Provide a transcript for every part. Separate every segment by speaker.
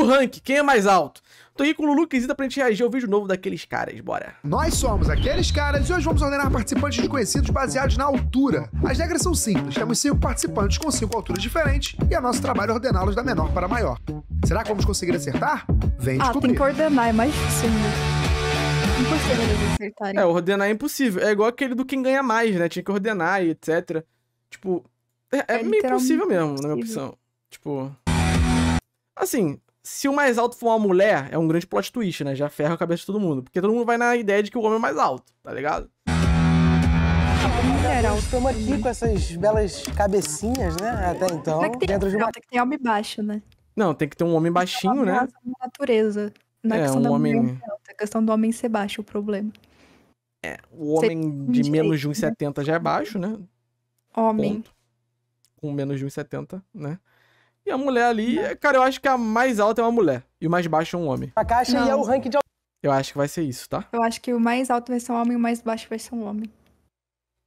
Speaker 1: o rank, quem é mais alto. Tô então, aqui com o Lulu Quesita pra gente reagir ao vídeo novo daqueles caras, bora. Nós somos aqueles caras e hoje vamos ordenar participantes desconhecidos baseados na altura. As regras são simples, temos cinco participantes com cinco alturas diferentes e é nosso trabalho ordená-los da menor para maior. Será que vamos conseguir acertar? Vem ah, descobrir.
Speaker 2: Ah, tem que ordenar, é mais difícil, né? Impossível eles
Speaker 3: acertarem. É, ordenar é impossível. É igual aquele do quem ganha mais, né? Tinha que ordenar e etc. Tipo, é, é, é meio impossível mesmo, na minha opção. Tipo... Assim, se o mais alto for uma mulher, é um grande plot twist, né? Já ferra a cabeça de todo mundo. Porque todo mundo vai na ideia de que o homem é mais alto, tá ligado?
Speaker 1: Então, estamos aqui com essas belas
Speaker 3: cabecinhas, né? Até então. que tem, dentro de uma... tem que ter homem baixo, né? Não, tem que ter um homem baixinho, né?
Speaker 2: natureza. Não é, é questão um da homem... mulher alta, é questão do homem ser baixo o problema.
Speaker 3: É, o homem de menos de 1,70 né? já é baixo, né? Homem. Ponto. Com menos de 1,70, né? E a mulher ali, cara, eu acho que a mais alta é uma mulher. E o mais baixo é um homem. A caixa Não. e é o ranking de Eu acho que vai ser isso, tá? Eu acho que o mais
Speaker 2: alto vai ser um homem e o mais baixo vai ser um homem.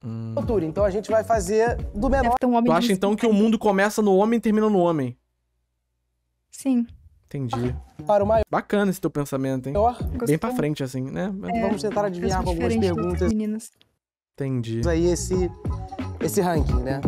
Speaker 3: Hum. Então a gente vai fazer do menor. Deve
Speaker 2: um homem Tu acha então que o
Speaker 3: mundo começa no homem e termina no homem? Sim. Entendi. para o maior. Bacana esse teu pensamento, hein? Gostou? Bem pra frente, assim, né? É, é Vamos
Speaker 2: tentar adivinhar
Speaker 1: com algumas perguntas.
Speaker 3: Meninas. Entendi. Aí esse, esse ranking, né?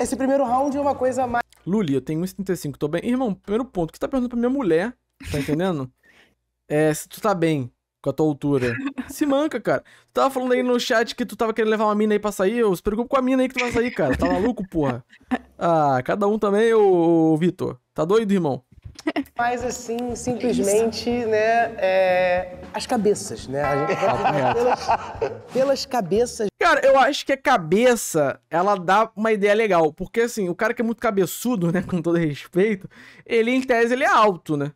Speaker 3: esse primeiro round é uma coisa mais. Luli, eu tenho 1,75, tô bem. Irmão, primeiro ponto, que tá perguntando pra minha mulher, tá entendendo? é, se tu tá bem com a tua altura. Se manca, cara. Tu tava falando aí no chat que tu tava querendo levar uma mina aí pra sair, eu se preocupo com a mina aí que tu vai sair, cara. Tá maluco, porra? Ah, cada um também, ô, ô Vitor. Tá doido, irmão?
Speaker 1: Mas assim, é simplesmente, né? É, as cabeças, né? A gente é.
Speaker 3: pelas, pelas cabeças. Cara, eu acho que a cabeça, ela dá uma ideia legal. Porque assim, o cara que é muito cabeçudo, né? Com todo respeito, ele em tese ele é alto, né?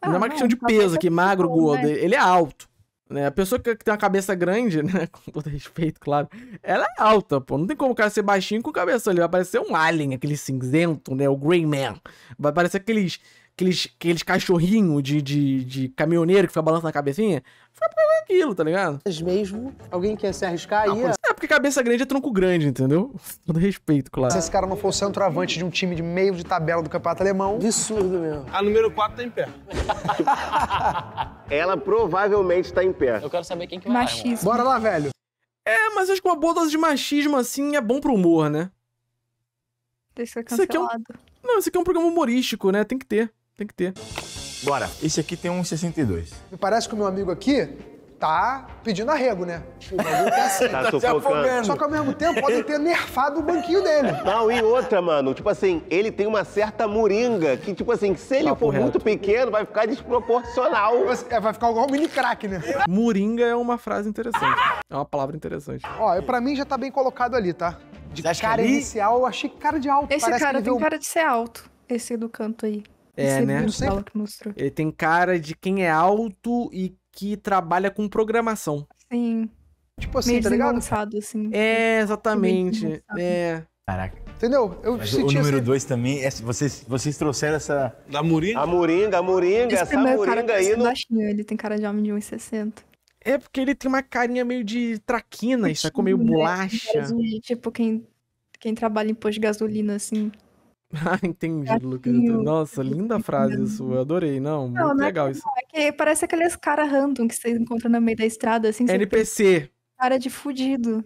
Speaker 3: Ah, não é uma questão de peso aqui, é magro, gordo. Né? Ele é alto. Né? A pessoa que tem uma cabeça grande, né? Com todo respeito, claro. Ela é alta, pô. Não tem como o cara ser baixinho com cabeça ali. Vai parecer um alien, aquele cinzento, né? O Grey Man. Vai parecer aqueles aqueles, aqueles cachorrinhos de, de, de caminhoneiro que fica balançando a cabecinha. Foi por causa daquilo, tá ligado?
Speaker 1: Mas mesmo, alguém quer se arriscar aí. É...
Speaker 3: é porque cabeça grande é tronco grande, entendeu? Todo
Speaker 1: respeito, claro. Se esse cara não for centroavante de um time de meio de tabela do campeonato alemão. Absurdo mesmo.
Speaker 4: A número 4 tá em pé. Ela provavelmente tá em pé. Eu quero saber quem que vai. Machismo.
Speaker 3: Bora lá, velho. É, mas acho que uma boa dose de machismo assim é bom pro humor, né? Deixa eu cancelado. Isso aqui é um... Não, esse aqui é um programa humorístico, né? Tem que ter. Tem que
Speaker 5: ter. Bora. Esse aqui tem um 62.
Speaker 1: Me parece que o meu amigo aqui tá pedindo arrego, né? O tá assim, tá, tá se afogando. Só que ao mesmo tempo podem ter nerfado o banquinho
Speaker 4: dele. Não, e outra, mano, tipo assim, ele tem uma certa moringa que, tipo assim, se ele Papo for reto. muito pequeno, vai ficar desproporcional. vai
Speaker 1: ficar igual um mini crack, né? Moringa é uma frase interessante.
Speaker 3: É uma palavra interessante.
Speaker 1: Ó, pra mim já tá bem colocado ali, tá? De é cara inicial, eu achei cara de alto. Esse Parece cara tem cara de ser alto, esse do canto aí.
Speaker 3: É, é, né? que mostrou. Ele tem cara de quem é alto e que trabalha com programação. Sim. Tipo assim, Meio tá ligado? assim. É, exatamente. É. Caraca. Entendeu? Eu Mas o número
Speaker 4: 2 assim... também, é, vocês, vocês trouxeram essa. Da Moringa? A Moringa, a Moringa, essa Moringa aí. No...
Speaker 2: Baixinho, ele tem cara de homem de 1,60. É, porque ele tem uma carinha meio de traquina, sacou? Meio né? bolacha. Tipo, quem, quem trabalha em posto de gasolina, assim.
Speaker 3: Ah, entendi, assim, Lucas. Nossa, linda frase sua, adorei. Não, não muito não né, legal é, isso. Não,
Speaker 2: é que parece aqueles cara random que você encontra no meio da estrada, assim.
Speaker 3: NPC.
Speaker 2: Cara de fudido.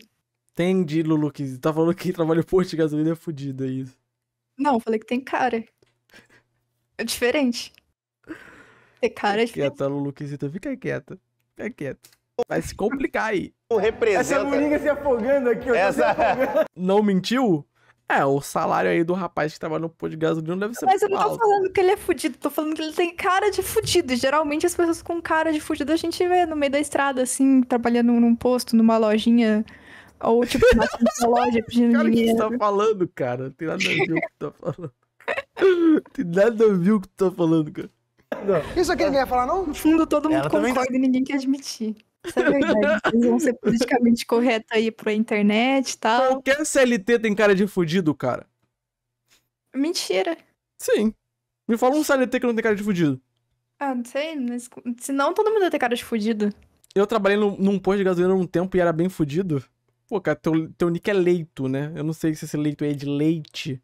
Speaker 3: Entendi, Lulu, que tá falando que trabalha em posto de gasolina é fudido, é isso.
Speaker 2: Não, falei que tem cara. É diferente.
Speaker 3: Tem cara é diferente. Quieta, Lulu, Quisita, fica quieta. Fica quieta. Vai se complicar aí. Representa... Essa mulher se afogando aqui, ó. Tá essa... Não mentiu? É, o salário aí do rapaz que trabalha no posto de gasolina deve ser Mas eu não tô alto.
Speaker 2: falando que ele é fudido, tô falando que ele tem cara de fudido. geralmente as pessoas com cara de fudido a gente vê no meio da estrada, assim, trabalhando num posto, numa lojinha. Ou, tipo, na loja pedindo cara, dinheiro. o que você
Speaker 3: tá falando, cara? Não tem nada a ver o que tá falando. Não tem nada a ver o que tá falando, cara. Não. Isso aqui ninguém
Speaker 2: ia falar, não? No fundo, todo mundo Ela concorda também... e ninguém quer admitir. Isso é verdade. Eles vão ser politicamente correto aí pra internet e
Speaker 3: tal. Qualquer CLT tem cara de fudido, cara.
Speaker 2: Mentira.
Speaker 3: Sim. Me fala um CLT que não tem cara de fudido.
Speaker 2: Ah, não sei. Mas... Senão todo mundo tem ter cara de fudido.
Speaker 3: Eu trabalhei no, num posto de gasolina um tempo e era bem fudido. Pô, cara, teu, teu nick é leito, né? Eu não sei se esse leito é de leite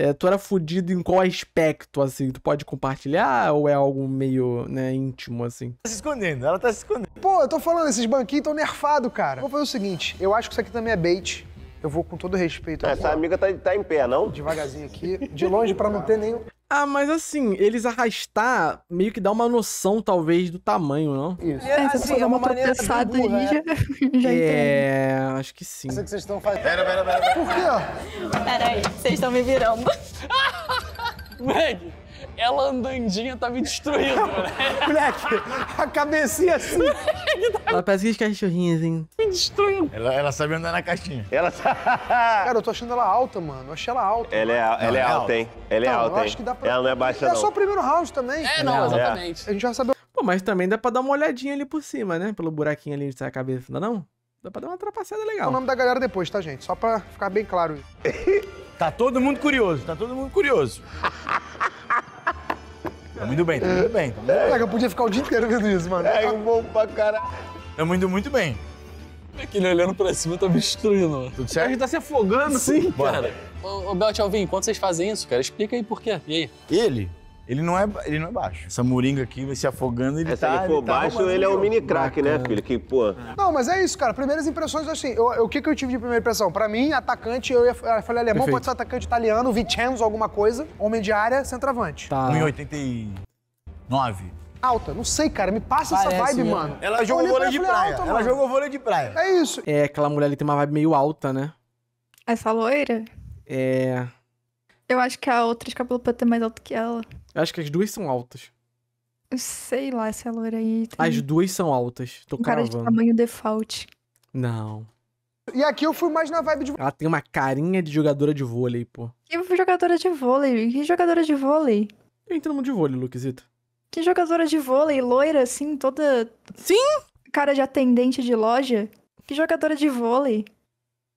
Speaker 3: é, tu era fudido em qual aspecto, assim? Tu pode compartilhar ou é algo meio, né, íntimo, assim?
Speaker 1: Tá se escondendo, ela tá se escondendo. Pô, eu tô falando, esses banquinhos tão nerfado, cara. Vou fazer o seguinte, eu acho que isso aqui também é bait. Eu vou com todo respeito. Essa agora.
Speaker 4: amiga tá, tá em pé, não? Devagarzinho aqui,
Speaker 1: de longe pra não ter nenhum... Ah, mas assim, eles
Speaker 3: arrastar meio que dá uma noção, talvez, do tamanho, não? Isso.
Speaker 2: É, assim, é uma, uma tropeçada aí,
Speaker 1: é. já, já É,
Speaker 3: acho que sim. Isso
Speaker 1: que vocês estão fazendo. Pera, pera, pera. Por quê?
Speaker 5: Pera aí, vocês estão me virando. Meg! ela andandinha
Speaker 1: tá me destruindo, moleque. Né? moleque, a cabecinha assim. Tá
Speaker 3: ela parece que as cachorrinhos, hein?
Speaker 1: Me destruindo.
Speaker 4: Ela, ela sabe andar na caixinha. Ela tá
Speaker 1: Cara, eu tô achando ela alta, mano. Eu achei ela alta. Ela, é, ela, ela
Speaker 4: é, é alta, hein? Ela é não, alta, eu hein? Acho que dá pra... Ela não é baixa, é não. É só o
Speaker 1: primeiro round também. É, não, é. exatamente. É. A gente vai saber... Pô, mas também dá pra dar uma olhadinha ali
Speaker 3: por cima, né? Pelo buraquinho ali de a cabeça, não dá é não?
Speaker 1: Dá pra dar uma trapaceada legal. O nome da galera depois, tá, gente? Só pra ficar bem claro.
Speaker 5: tá todo mundo curioso, tá todo mundo curioso. Tamo tá indo bem, tamo tá indo bem.
Speaker 1: Tamo indo bem. Caraca, eu podia ficar o dia inteiro vendo isso, mano. É, bom pra caralho. Tá tamo indo
Speaker 5: muito bem. Aquele olhando pra cima tá me destruindo, mano. Tudo certo? A gente tá se afogando. Sim, assim, cara. Ô, ô Bel, Alvin, enquanto vocês fazem isso, cara, explica aí por quê. E aí? Ele ele não, é, ele
Speaker 4: não é baixo. Essa moringa aqui vai se afogando, ele é, tá... Se ele for ele tá baixo, tá ele é o mini crack, né, filho? Que, pô...
Speaker 1: Não, mas é isso, cara. Primeiras impressões, assim, o que, que eu tive de primeira impressão? Pra mim, atacante, eu, ia, eu falei alemão, Perfeito. pode ser atacante italiano, Vincenzo, alguma coisa. Homem de área, centroavante. Tá.
Speaker 3: 1,89
Speaker 1: alta. Não sei, cara. Me passa Parece, essa vibe, né? mano. Ela jogou vôlei de praia. Alta, ela jogou vôlei de praia.
Speaker 3: É isso. É, aquela mulher ali tem uma vibe meio alta, né?
Speaker 1: Essa loira?
Speaker 3: É.
Speaker 2: Eu acho que a outra de cabelo preto é mais alto que ela.
Speaker 3: Eu acho que as duas são altas.
Speaker 2: Sei lá, essa é loira aí. Tem... As
Speaker 3: duas são altas. Tô um caravando. cara de tamanho
Speaker 2: default. Não. E aqui eu fui mais na vibe de.
Speaker 3: Ela tem uma carinha de jogadora de vôlei, pô.
Speaker 2: Que jogadora de vôlei? Que jogadora de vôlei?
Speaker 3: Eu no mundo de vôlei, Luquezito.
Speaker 2: Que jogadora de vôlei, loira, assim, toda. Sim! Cara de atendente de loja. Que jogadora de vôlei.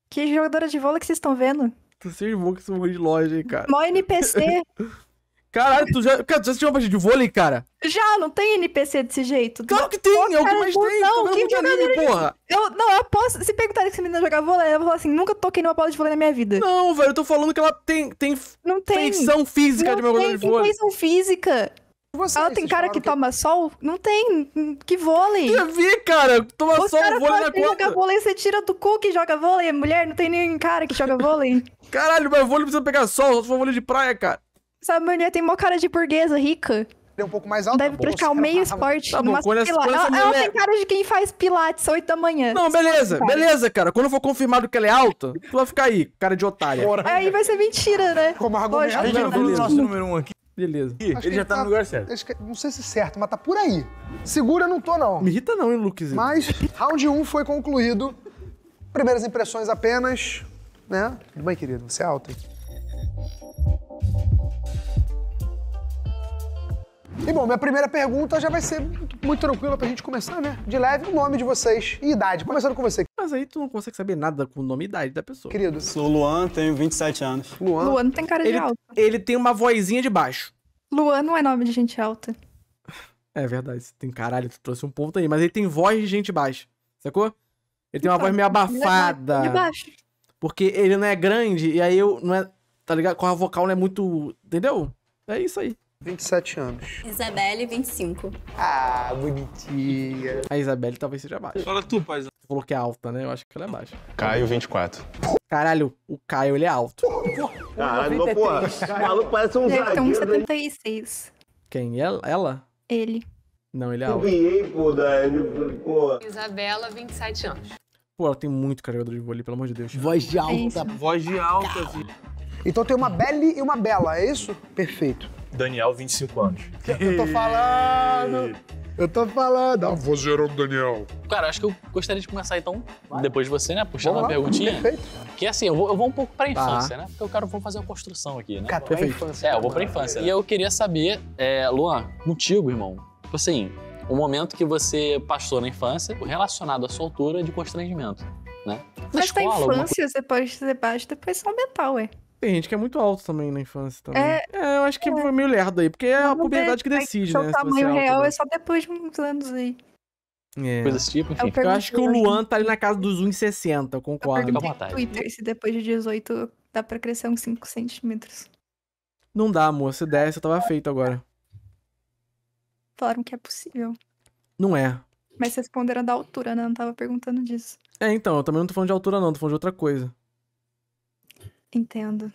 Speaker 2: Que jogadora de vôlei que vocês estão vendo?
Speaker 3: Tu se que você de loja, hein, cara. Mó NPC. Caralho, tu já, cara, tu já assistiu uma partida de vôlei, cara?
Speaker 2: Já, não tem NPC desse jeito. Claro que tem, Pô, é o que mais tem. Não, que de anime, porra. Eu, não, eu posso. Se perguntarem se a menina jogar vôlei, eu vou falar assim: nunca toquei numa bola de vôlei na minha vida. Não, velho, eu tô falando que ela tem. tem não tem. Feição física não de uma bola de vôlei. Tem feição física. Você, ela tem cara que, que, toma sol? Não tem. Que vôlei. Eu vi, cara. Toma sol, cara vôlei na conta. joga vôlei, você tira do cu que joga vôlei. Mulher, não tem nem cara que joga vôlei.
Speaker 3: Caralho, mas vôlei precisa pegar sol, só se for vôlei de praia, cara.
Speaker 2: Essa mulher tem mó cara de burguesa rica. É um pouco mais alta. Deve praticar o meio esporte. Tá bom, é quando essa, ela, ela tem cara de quem faz pilates 8 da manhã. Não, beleza, beleza,
Speaker 3: cara. Quando for confirmado que ela é alta, tu vai ficar aí, cara de otária.
Speaker 1: aí vai ser mentira, né? Como argumento. a gente né? não viu do nosso número
Speaker 3: 1 um aqui. Beleza. ele já tá, tá, no tá- lugar certo.
Speaker 1: Que, não sei se certo, mas tá por aí. Segura não tô, não. Me irrita não, hein, Lukezinho. Mas round 1 um foi concluído. Primeiras impressões apenas, né? Tudo bem, querido? Você é alta. E bom, minha primeira pergunta já vai ser muito tranquila pra gente começar, né? De leve, o nome de vocês e idade. Começando com você. Mas aí tu não consegue saber nada com o nome e idade da pessoa.
Speaker 3: Querido. Sou Luan, tenho 27 anos. Luan. Luan tem cara de alta. Ele tem uma vozinha de baixo.
Speaker 2: Luan não é nome de gente
Speaker 3: alta. É verdade, tem caralho, tu trouxe um ponto aí, mas ele tem voz de gente baixa, sacou? Ele tem uma então, voz meio é abafada. De baixo. Porque ele não é grande, e aí eu não é. Tá ligado? Com a vocal não é muito. Entendeu? É isso aí. 27 anos.
Speaker 2: Isabelle, 25.
Speaker 3: Ah, bonitinha. A Isabelle talvez seja baixa. Olha tu, paizão. Você falou que é alta, né? Eu acho que ela é baixa.
Speaker 4: Caio, 24.
Speaker 3: Caralho, o Caio, ele é alto. Caralho, pô. porra. O maluco parece um zagueiro. Ele tem um
Speaker 2: 76.
Speaker 3: Quem? Ela? ela? Ele. Não, ele é alto.
Speaker 4: Eu pô,
Speaker 5: pô. Isabela,
Speaker 1: 27 anos. Pô, ela tem muito carregador de vôlei, pelo amor de Deus. Voz de alta. É
Speaker 4: Voz de alta,
Speaker 1: filho. Então tem uma belle e uma bela, é isso? Perfeito. Daniel, 25 anos. Eu tô
Speaker 5: falando!
Speaker 1: Eu tô falando! Ah,
Speaker 5: vou zerar o Daniel. Cara, acho que eu gostaria de começar então, Vai. depois de você, né? Puxando a uma perguntinha. Perfeito. Que é assim, eu vou, eu vou um pouco pra tá. infância, né? Porque eu quero vou fazer uma construção aqui, né? Cara, Perfeito. infância. É, eu vou pra né? infância. E né? eu queria saber, é, Luan, contigo, irmão. Tipo assim, o momento que você passou na infância relacionado à sua altura de constrangimento, né? Mas
Speaker 2: na escola, infância, alguma... você pode ter baixo é só mental, é.
Speaker 3: Tem gente que é muito alto também na infância também. É, é eu acho que é. foi meio lerdo aí, porque né, é a puberdade que decide, né? O tamanho é real né? é
Speaker 2: só depois de uns anos aí.
Speaker 3: É. Coisas tipo, é enfim. Eu, eu, acho que o Luan tá ali na casa dos 1,60, eu concordo. Eu perguntei no Twitter
Speaker 2: se depois de 18 dá pra crescer uns 5 centímetros.
Speaker 3: Não dá, amor. Se desse, tava feito agora.
Speaker 2: Falaram que é possível. Não é. Mas vocês responderam da altura, né? Eu não tava perguntando disso.
Speaker 3: É, então, eu também não tô falando de altura, não, tô falando de outra coisa. Entendo.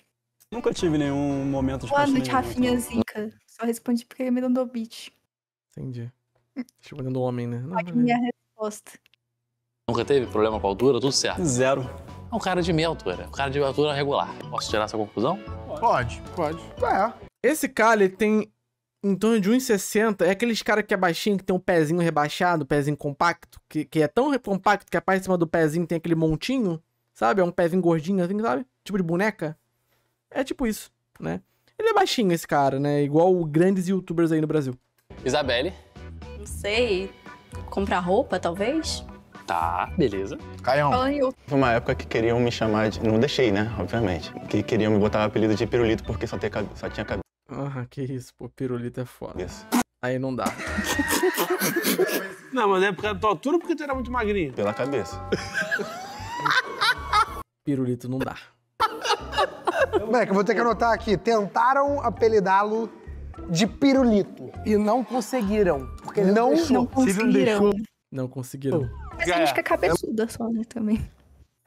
Speaker 3: Nunca tive nenhum momento de Boa noite, Rafinha então. Zica.
Speaker 2: Só respondi porque ele me mandou beat.
Speaker 3: Entendi. Chegou o homem, né? Não, minha
Speaker 2: resposta.
Speaker 5: Nunca teve problema com a altura? Tudo certo? Zero. É um cara de meia altura. Um cara de altura regular. Posso tirar essa conclusão?
Speaker 3: Pode. Pode. É. Esse cara, ele tem em torno de 1,60. É aqueles cara que é baixinho, que tem um pezinho rebaixado, pezinho compacto, que, que é tão compacto que a parte de cima do pezinho tem aquele montinho, sabe? É um pezinho gordinho assim, sabe? tipo de boneca. É tipo isso, né? Ele é baixinho esse cara, né? Igual grandes youtubers aí no Brasil.
Speaker 5: Isabelle? Não sei. Comprar roupa, talvez?
Speaker 4: Tá, beleza. Caião. Foi uma época que queriam me chamar de. Não deixei, né? Obviamente. Que queriam me botar o apelido de pirulito porque só, cab... só tinha cabelo.
Speaker 3: Ah, que isso, pô, pirulito é foda. Isso. Aí não dá.
Speaker 5: não, mas é por causa da tua altura porque tu era muito magrinho?
Speaker 3: Pela cabeça. pirulito não dá.
Speaker 1: Moleque, eu vou ter que anotar aqui. Tentaram apelidá-lo de pirulito. E não conseguiram. Porque ele não, não, conseguiram.
Speaker 3: Não conseguiram. Mas a gente que é
Speaker 2: cabeçuda só, né, também.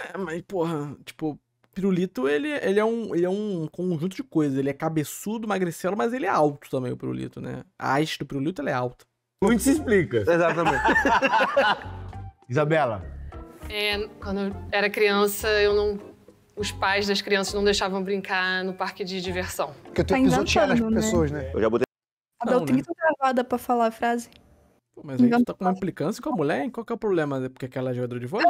Speaker 3: É, mas, porra, tipo, pirulito, ele, ele, é um, ele é um conjunto de coisas. Ele é cabeçudo, magricelo, mas ele é alto também, o pirulito, né? A haste do pirulito, ela é alta. Muito se explica. Exatamente. Isabela.
Speaker 5: É, quando eu era criança, eu não os pais das crianças não deixavam brincar no parque de diversão.
Speaker 4: Porque tu tá pisotear as né? pessoas, né? Eu já botei. A Bel tem né?
Speaker 2: gravada pra falar a frase.
Speaker 3: Pô, mas aí tu tá com uma implicância com a mulher? Qual que é o problema? É porque aquela é jogadora de vôlei?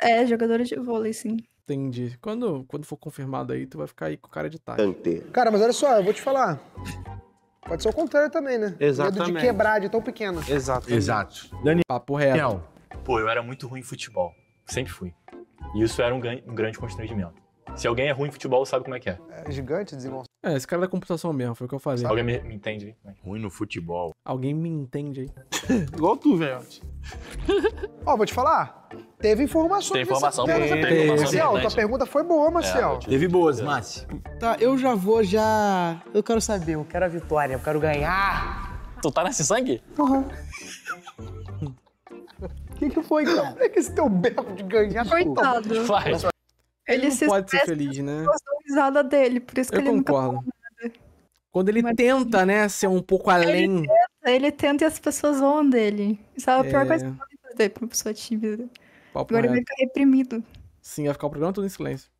Speaker 1: É, jogadora de vôlei, sim.
Speaker 3: Entendi. Quando, quando for confirmado aí,
Speaker 1: tu vai ficar aí com cara de tarde. Cara, mas olha só, eu vou te falar. Pode ser o contrário também, né? Exatamente. Medo de quebrar de tão pequeno. Exato. Exato. Daniel. Papo reto. Pô, eu era muito
Speaker 5: ruim em futebol. Sempre fui. E isso era um, um grande constrangimento. Se alguém é ruim em futebol, sabe como é que é. É gigante, desengonçado.
Speaker 3: É, esse cara é da computação mesmo, foi o que eu falei. Alguém me,
Speaker 5: me entende aí. Ruim no futebol.
Speaker 3: Alguém me entende aí. Igual tu, velho.
Speaker 1: Ó, vou te falar. Teve informações. Tem informação. Teve, teve, Marcel, tua né? pergunta foi boa, é, Marcel. É, teve boas, Márcio. Tá, eu já vou, já... Eu quero saber, eu quero a vitória, eu quero ganhar.
Speaker 5: Tu tá nesse sangue?
Speaker 1: Uhum que, que foi, cara? Como é que esse teu berro de ganhar? Coitado. Faz. Ele,
Speaker 3: ele não se pode ser feliz, né? risada dele, por isso que Eu ele tá concordo. Quando ele Mas... tenta, né, ser um pouco além. Ele tenta,
Speaker 2: ele tenta e as pessoas vão dele. Isso é a pior é... coisa que pode fazer pra uma pessoa tímida.
Speaker 3: Agora ele vai ficar reprimido. Sim, vai ficar o programa todo em silêncio.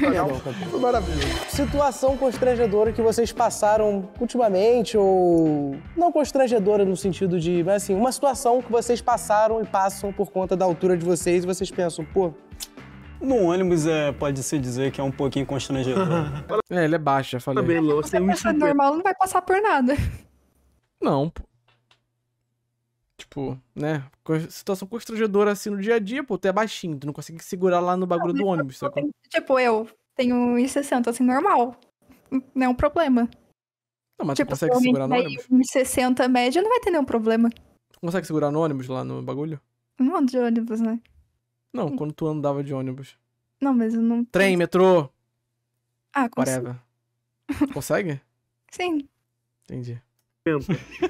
Speaker 3: Não,
Speaker 1: maravilhoso. Situação constrangedora que vocês passaram ultimamente, ou
Speaker 3: não constrangedora no sentido de, mas assim, uma situação que vocês passaram e passam por conta da altura
Speaker 1: de vocês e vocês pensam, pô.
Speaker 3: No ônibus é, pode-se dizer que é um pouquinho constrangedor. é, ele é baixo, já falei. bem Lô, você é normal
Speaker 1: não vai passar por nada.
Speaker 3: Não, pô tipo, né? Situação constrangedora assim no dia a dia, pô, tu é baixinho, tu não consegue segurar lá no bagulho não, do ônibus, sacou?
Speaker 2: tipo, eu tenho 1,60, assim, normal. Não é um problema.
Speaker 3: Não, mas tipo, tu consegue segurar no ônibus?
Speaker 2: 1,60 média não vai ter nenhum problema. Tu
Speaker 3: consegue segurar no ônibus lá no bagulho?
Speaker 2: não ando de ônibus, né?
Speaker 3: Não, quando tu andava de ônibus.
Speaker 2: Não, mas eu não. Trem, metrô! Ah, consegue. Consegue? Sim.
Speaker 3: Entendi.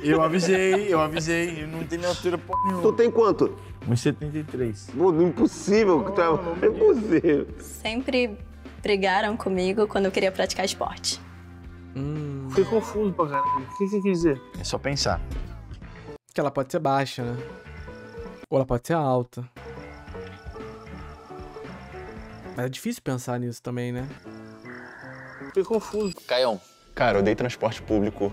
Speaker 4: Eu avisei, eu avisei. Eu não tenho altura porra nenhuma. Tu tem quanto? 1,73. Mano, é impossível. É- não, tá... é impossível.
Speaker 2: Sempre brigaram comigo quando eu queria praticar esporte.
Speaker 4: Hum. Fiquei confuso pra caralho. O que você quer dizer? É só
Speaker 3: pensar. Que ela pode ser baixa, né? Ou ela pode ser alta. Mas é difícil pensar nisso também, né?
Speaker 4: Fiquei confuso. Caião, cara, eu dei transporte público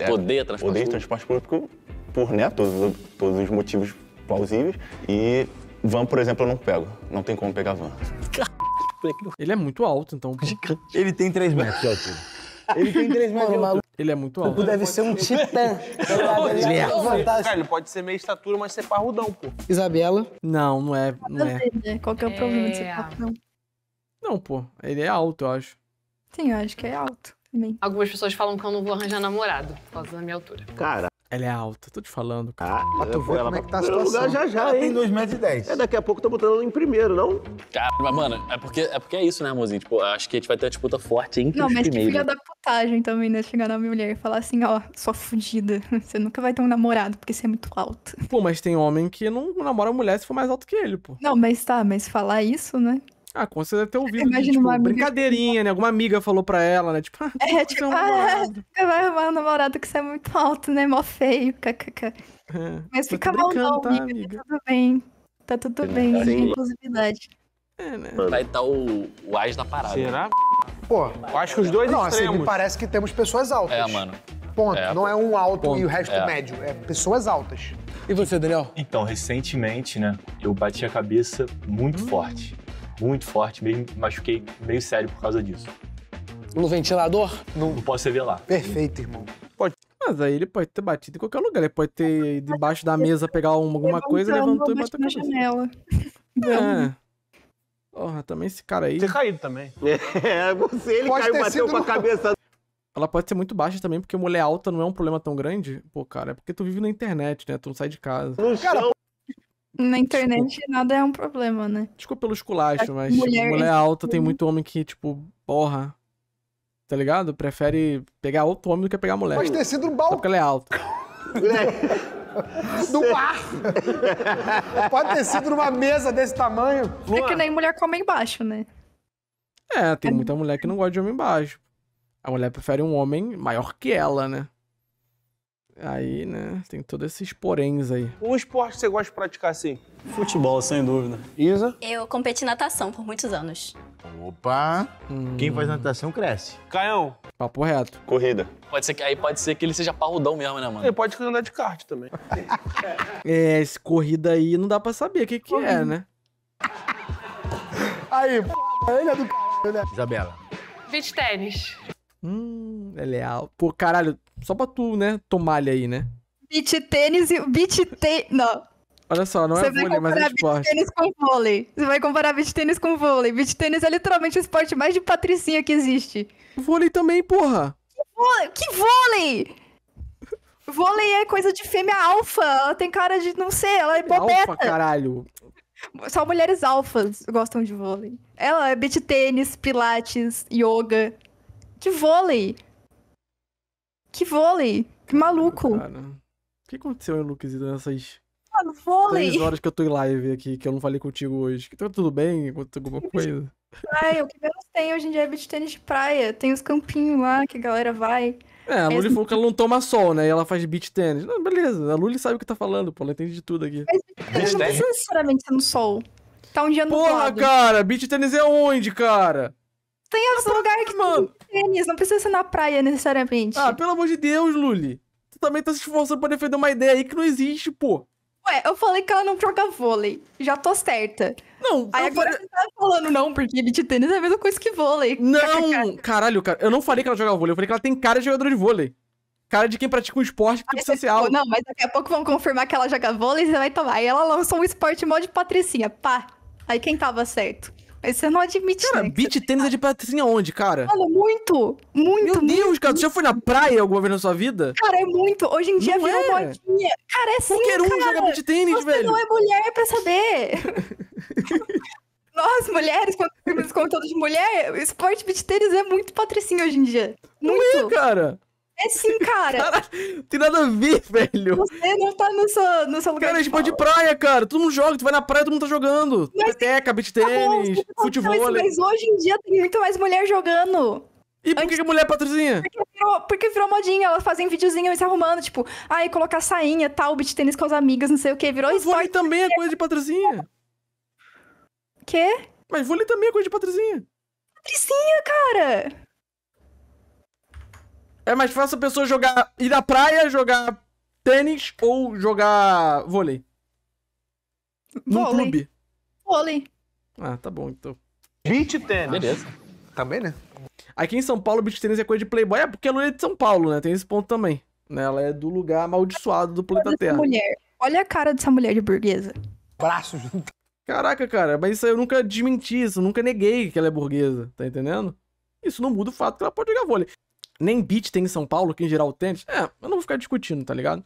Speaker 4: é, poder odeia transporte odeia transporte público por né, todos, todos os motivos plausíveis. E van, por exemplo, eu não pego. Não tem como pegar van.
Speaker 3: Ele é muito alto, então. Ele tem 3 metros de altura. Ele tem 3 metros de maluco. Ele é muito alto. Tu deve ser um titã. ele tá tá é fantástico. ele
Speaker 1: pode ser meio estatura, mas ser parrudão, pô.
Speaker 3: Isabela? Não, não é. Não é.
Speaker 2: Né? Qual que é o problema de ser é. parrudão?
Speaker 3: Não, pô. Ele é alto, eu acho.
Speaker 5: Sim, eu acho que é alto. Algumas pessoas falam que eu não vou arranjar namorado por causa da minha altura. Cara. Ela é alta, tô te falando, cara.
Speaker 4: Ah, tu vê como é que tá a situação. já já, hein? tem 2 metros e É, daqui a pouco tá botando ela em primeiro, não?
Speaker 5: Cara, mas, mano, é porque, é porque é isso, né, amorzinho? Tipo, acho que a gente vai ter uma disputa forte entre não, os primeiros. Não, mas que filha da
Speaker 2: putagem também, né? Chegar na mulher e falar assim, ó, sua fodida. Você nunca vai ter um namorado porque você é muito alto.
Speaker 3: Pô, mas tem homem que não namora mulher se for mais alto que ele, pô.
Speaker 2: Não, mas tá, mas falar isso, né?
Speaker 3: Ah, com certeza ter ouvido. Né, Imagina de, tipo, uma brincadeirinha, né? Alguma amiga falou pra ela, né? Tipo, ah, é,
Speaker 2: tipo, um ah, vai arrumar um namorado que você é muito alto, né? Mó feio, É,
Speaker 5: Mas fica mal não, tá, Tá
Speaker 2: tudo bem. Tá tudo
Speaker 5: bem, é,
Speaker 1: inclusividade.
Speaker 5: É, né? Vai estar tá o, o as da parada. Será?
Speaker 1: Pô, eu acho que os dois não, extremos. assim, me parece que temos pessoas altas. É, mano. Ponto. É, não é um alto ponto. e o resto é. médio. É pessoas altas. E você, Daniel? Então, recentemente, né, eu bati a
Speaker 5: cabeça muito hum. forte muito forte, me machuquei meio sério por causa disso.
Speaker 3: No ventilador?
Speaker 5: Não, não posso lá
Speaker 3: Perfeito, irmão. Pode. Mas aí ele pode ter batido em qualquer lugar. Ele pode ter ido embaixo da mesa pegar alguma coisa, levantou e bateu
Speaker 2: na cabeça. janela.
Speaker 3: É. Porra, também esse cara aí. Ter
Speaker 5: caído também.
Speaker 3: É, você, ele pode caiu, bateu com a cabeça ela pode ser muito baixa também, porque mulher alta não é um problema tão grande. Pô, cara, é porque tu vive na internet, né? Tu não sai de casa. No cara, chão.
Speaker 2: Na internet nada é um problema, né? Desculpa pelo
Speaker 3: esculacho, mas mulher, mulher é alta tem assim. muito homem que, tipo, porra. Tá ligado? Prefere pegar outro homem do que pegar mulher. Pode ter sido um balcão. Porque ela é alta.
Speaker 1: Do bar! Pode ter sido numa mesa desse tamanho. É que nem mulher
Speaker 2: com homem embaixo,
Speaker 1: né?
Speaker 3: É, tem muita mulher que não gosta de homem baixo. A mulher prefere um homem maior que ela, né? Aí, né, tem todos esses poréns aí.
Speaker 5: Um esporte que você gosta de praticar, assim?
Speaker 3: Futebol, sem dúvida.
Speaker 5: Isa?
Speaker 2: Eu competi natação por muitos anos.
Speaker 5: Opa! Hum. Quem faz natação cresce. Caião. Papo reto. Corrida. Pode ser que, aí pode ser que ele seja parrudão mesmo, né, mano? Ele
Speaker 1: pode andar de kart também.
Speaker 3: é, esse corrida aí não dá pra saber o que, que é, né?
Speaker 1: Aí, p... ele é do c... né?
Speaker 3: Isabela.
Speaker 5: Beach tênis.
Speaker 3: Hum, ele é alto. Pô, caralho, só pra tu, né, tomar ele aí, né?
Speaker 2: Beach tênis e. Beach tênis. Não.
Speaker 3: Olha só, não é Você é vôlei, mas é esporte. Beach tênis
Speaker 2: com vôlei. Você vai comparar beach tênis com vôlei. Beach tênis é literalmente o esporte mais de patricinha que existe. Vôlei também, porra. Que vôlei? Que vôlei? vôlei é coisa de fêmea alfa. Ela tem cara de, não sei, ela é bobeta. Alfa, caralho. Só mulheres alfas gostam de vôlei. Ela é beach tênis, pilates, yoga. Que vôlei? Que vôlei! Que maluco! Cara, cara.
Speaker 3: o que aconteceu, Luquezito, nessas
Speaker 2: Mano, vôlei. Três horas
Speaker 3: que eu tô em live aqui, que eu não falei contigo hoje. Que Tá tudo bem? Aconteceu alguma coisa?
Speaker 2: Ai, o que menos tem hoje em dia é beach tênis de praia. Tem os campinhos lá que a galera vai.
Speaker 3: É, a Luli é... falou que ela não toma sol, né? E ela faz beach tênis. Não, beleza, a Luli sabe o que tá falando, pô. Ela entende de tudo aqui. Mas beach tênis não precisa
Speaker 2: necessariamente ser no sol. Tá um dia no Porra, cara,
Speaker 3: beach tênis é onde, cara?
Speaker 2: Tem algum lugar que mano. tênis, não precisa ser na praia necessariamente. Ah, pelo amor de Deus, Luli. Tu também tá se esforçando pra defender uma ideia aí que não existe, pô. Ué, eu falei que ela não joga vôlei. Já tô
Speaker 3: certa. Não,
Speaker 2: Aí agora falei... você tá
Speaker 3: falando não, porque
Speaker 2: ele de tênis é a mesma coisa que vôlei. Não!
Speaker 3: Caralho, cara. Eu não falei que ela joga vôlei. Eu falei que ela tem cara de jogador de vôlei. Cara de quem pratica um esporte que precisa
Speaker 2: ser Não, mas daqui a pouco vão confirmar que ela joga vôlei e você vai tomar. Aí ela lançou um esporte mó de patricinha. Pá. Aí quem tava certo? Mas você não admite, Cara, né,
Speaker 3: tênis tá... é de patricinha onde, cara? Olha, muito, muito, Meu Deus, cara, você já foi na praia alguma vez na sua vida?
Speaker 2: Cara, é muito. Hoje em dia não virou é. modinha. Cara, é sim, Qualquer um cara. joga beat tênis, você velho. Você não é mulher pra saber. Nós, mulheres, quando temos conteúdo de mulher, o esporte beat tênis é muito
Speaker 3: patricinha hoje em dia. Muito. Não é, cara. É sim, cara. tem nada a ver, velho. Você não tá nessa, nessa lugar. Cara, a gente pode praia, cara. Todo mundo joga, tu vai na praia, todo mundo tá jogando. Mas, Peteca, beat tênis, tá tá futebol. mas
Speaker 2: hoje em dia tem muito mais mulher jogando.
Speaker 3: E por Antes... que a mulher é patrozinha? Porque
Speaker 2: virou, porque virou modinha, elas fazem videozinho e se arrumando, tipo, ai, ah, colocar sainha, tal, beat tênis com as amigas, não sei o que, virou isso. Vôlei também é coisa de patrozinha.
Speaker 3: Quê? Mas vôlei também é coisa de patrozinha. Patricinha, cara! É mais fácil a pessoa jogar. ir à praia, jogar tênis ou jogar vôlei. no clube. Vôlei. Ah, tá bom, então.
Speaker 5: Beach tênis.
Speaker 3: Beleza. Também, né? Aqui em São Paulo, beach tênis é coisa de playboy. É porque a Luna é de São Paulo, né? Tem esse ponto também. Né? Ela é do lugar amaldiçoado do planeta Olha Terra. Mulher.
Speaker 2: Olha a cara dessa mulher de burguesa.
Speaker 3: Braço junto. Caraca, cara, mas isso aí eu nunca desmenti isso, nunca neguei que ela é burguesa, tá entendendo? Isso não muda o fato que ela pode jogar vôlei nem beat tem em São Paulo, que em geral tênis. É, eu não vou ficar discutindo, tá ligado?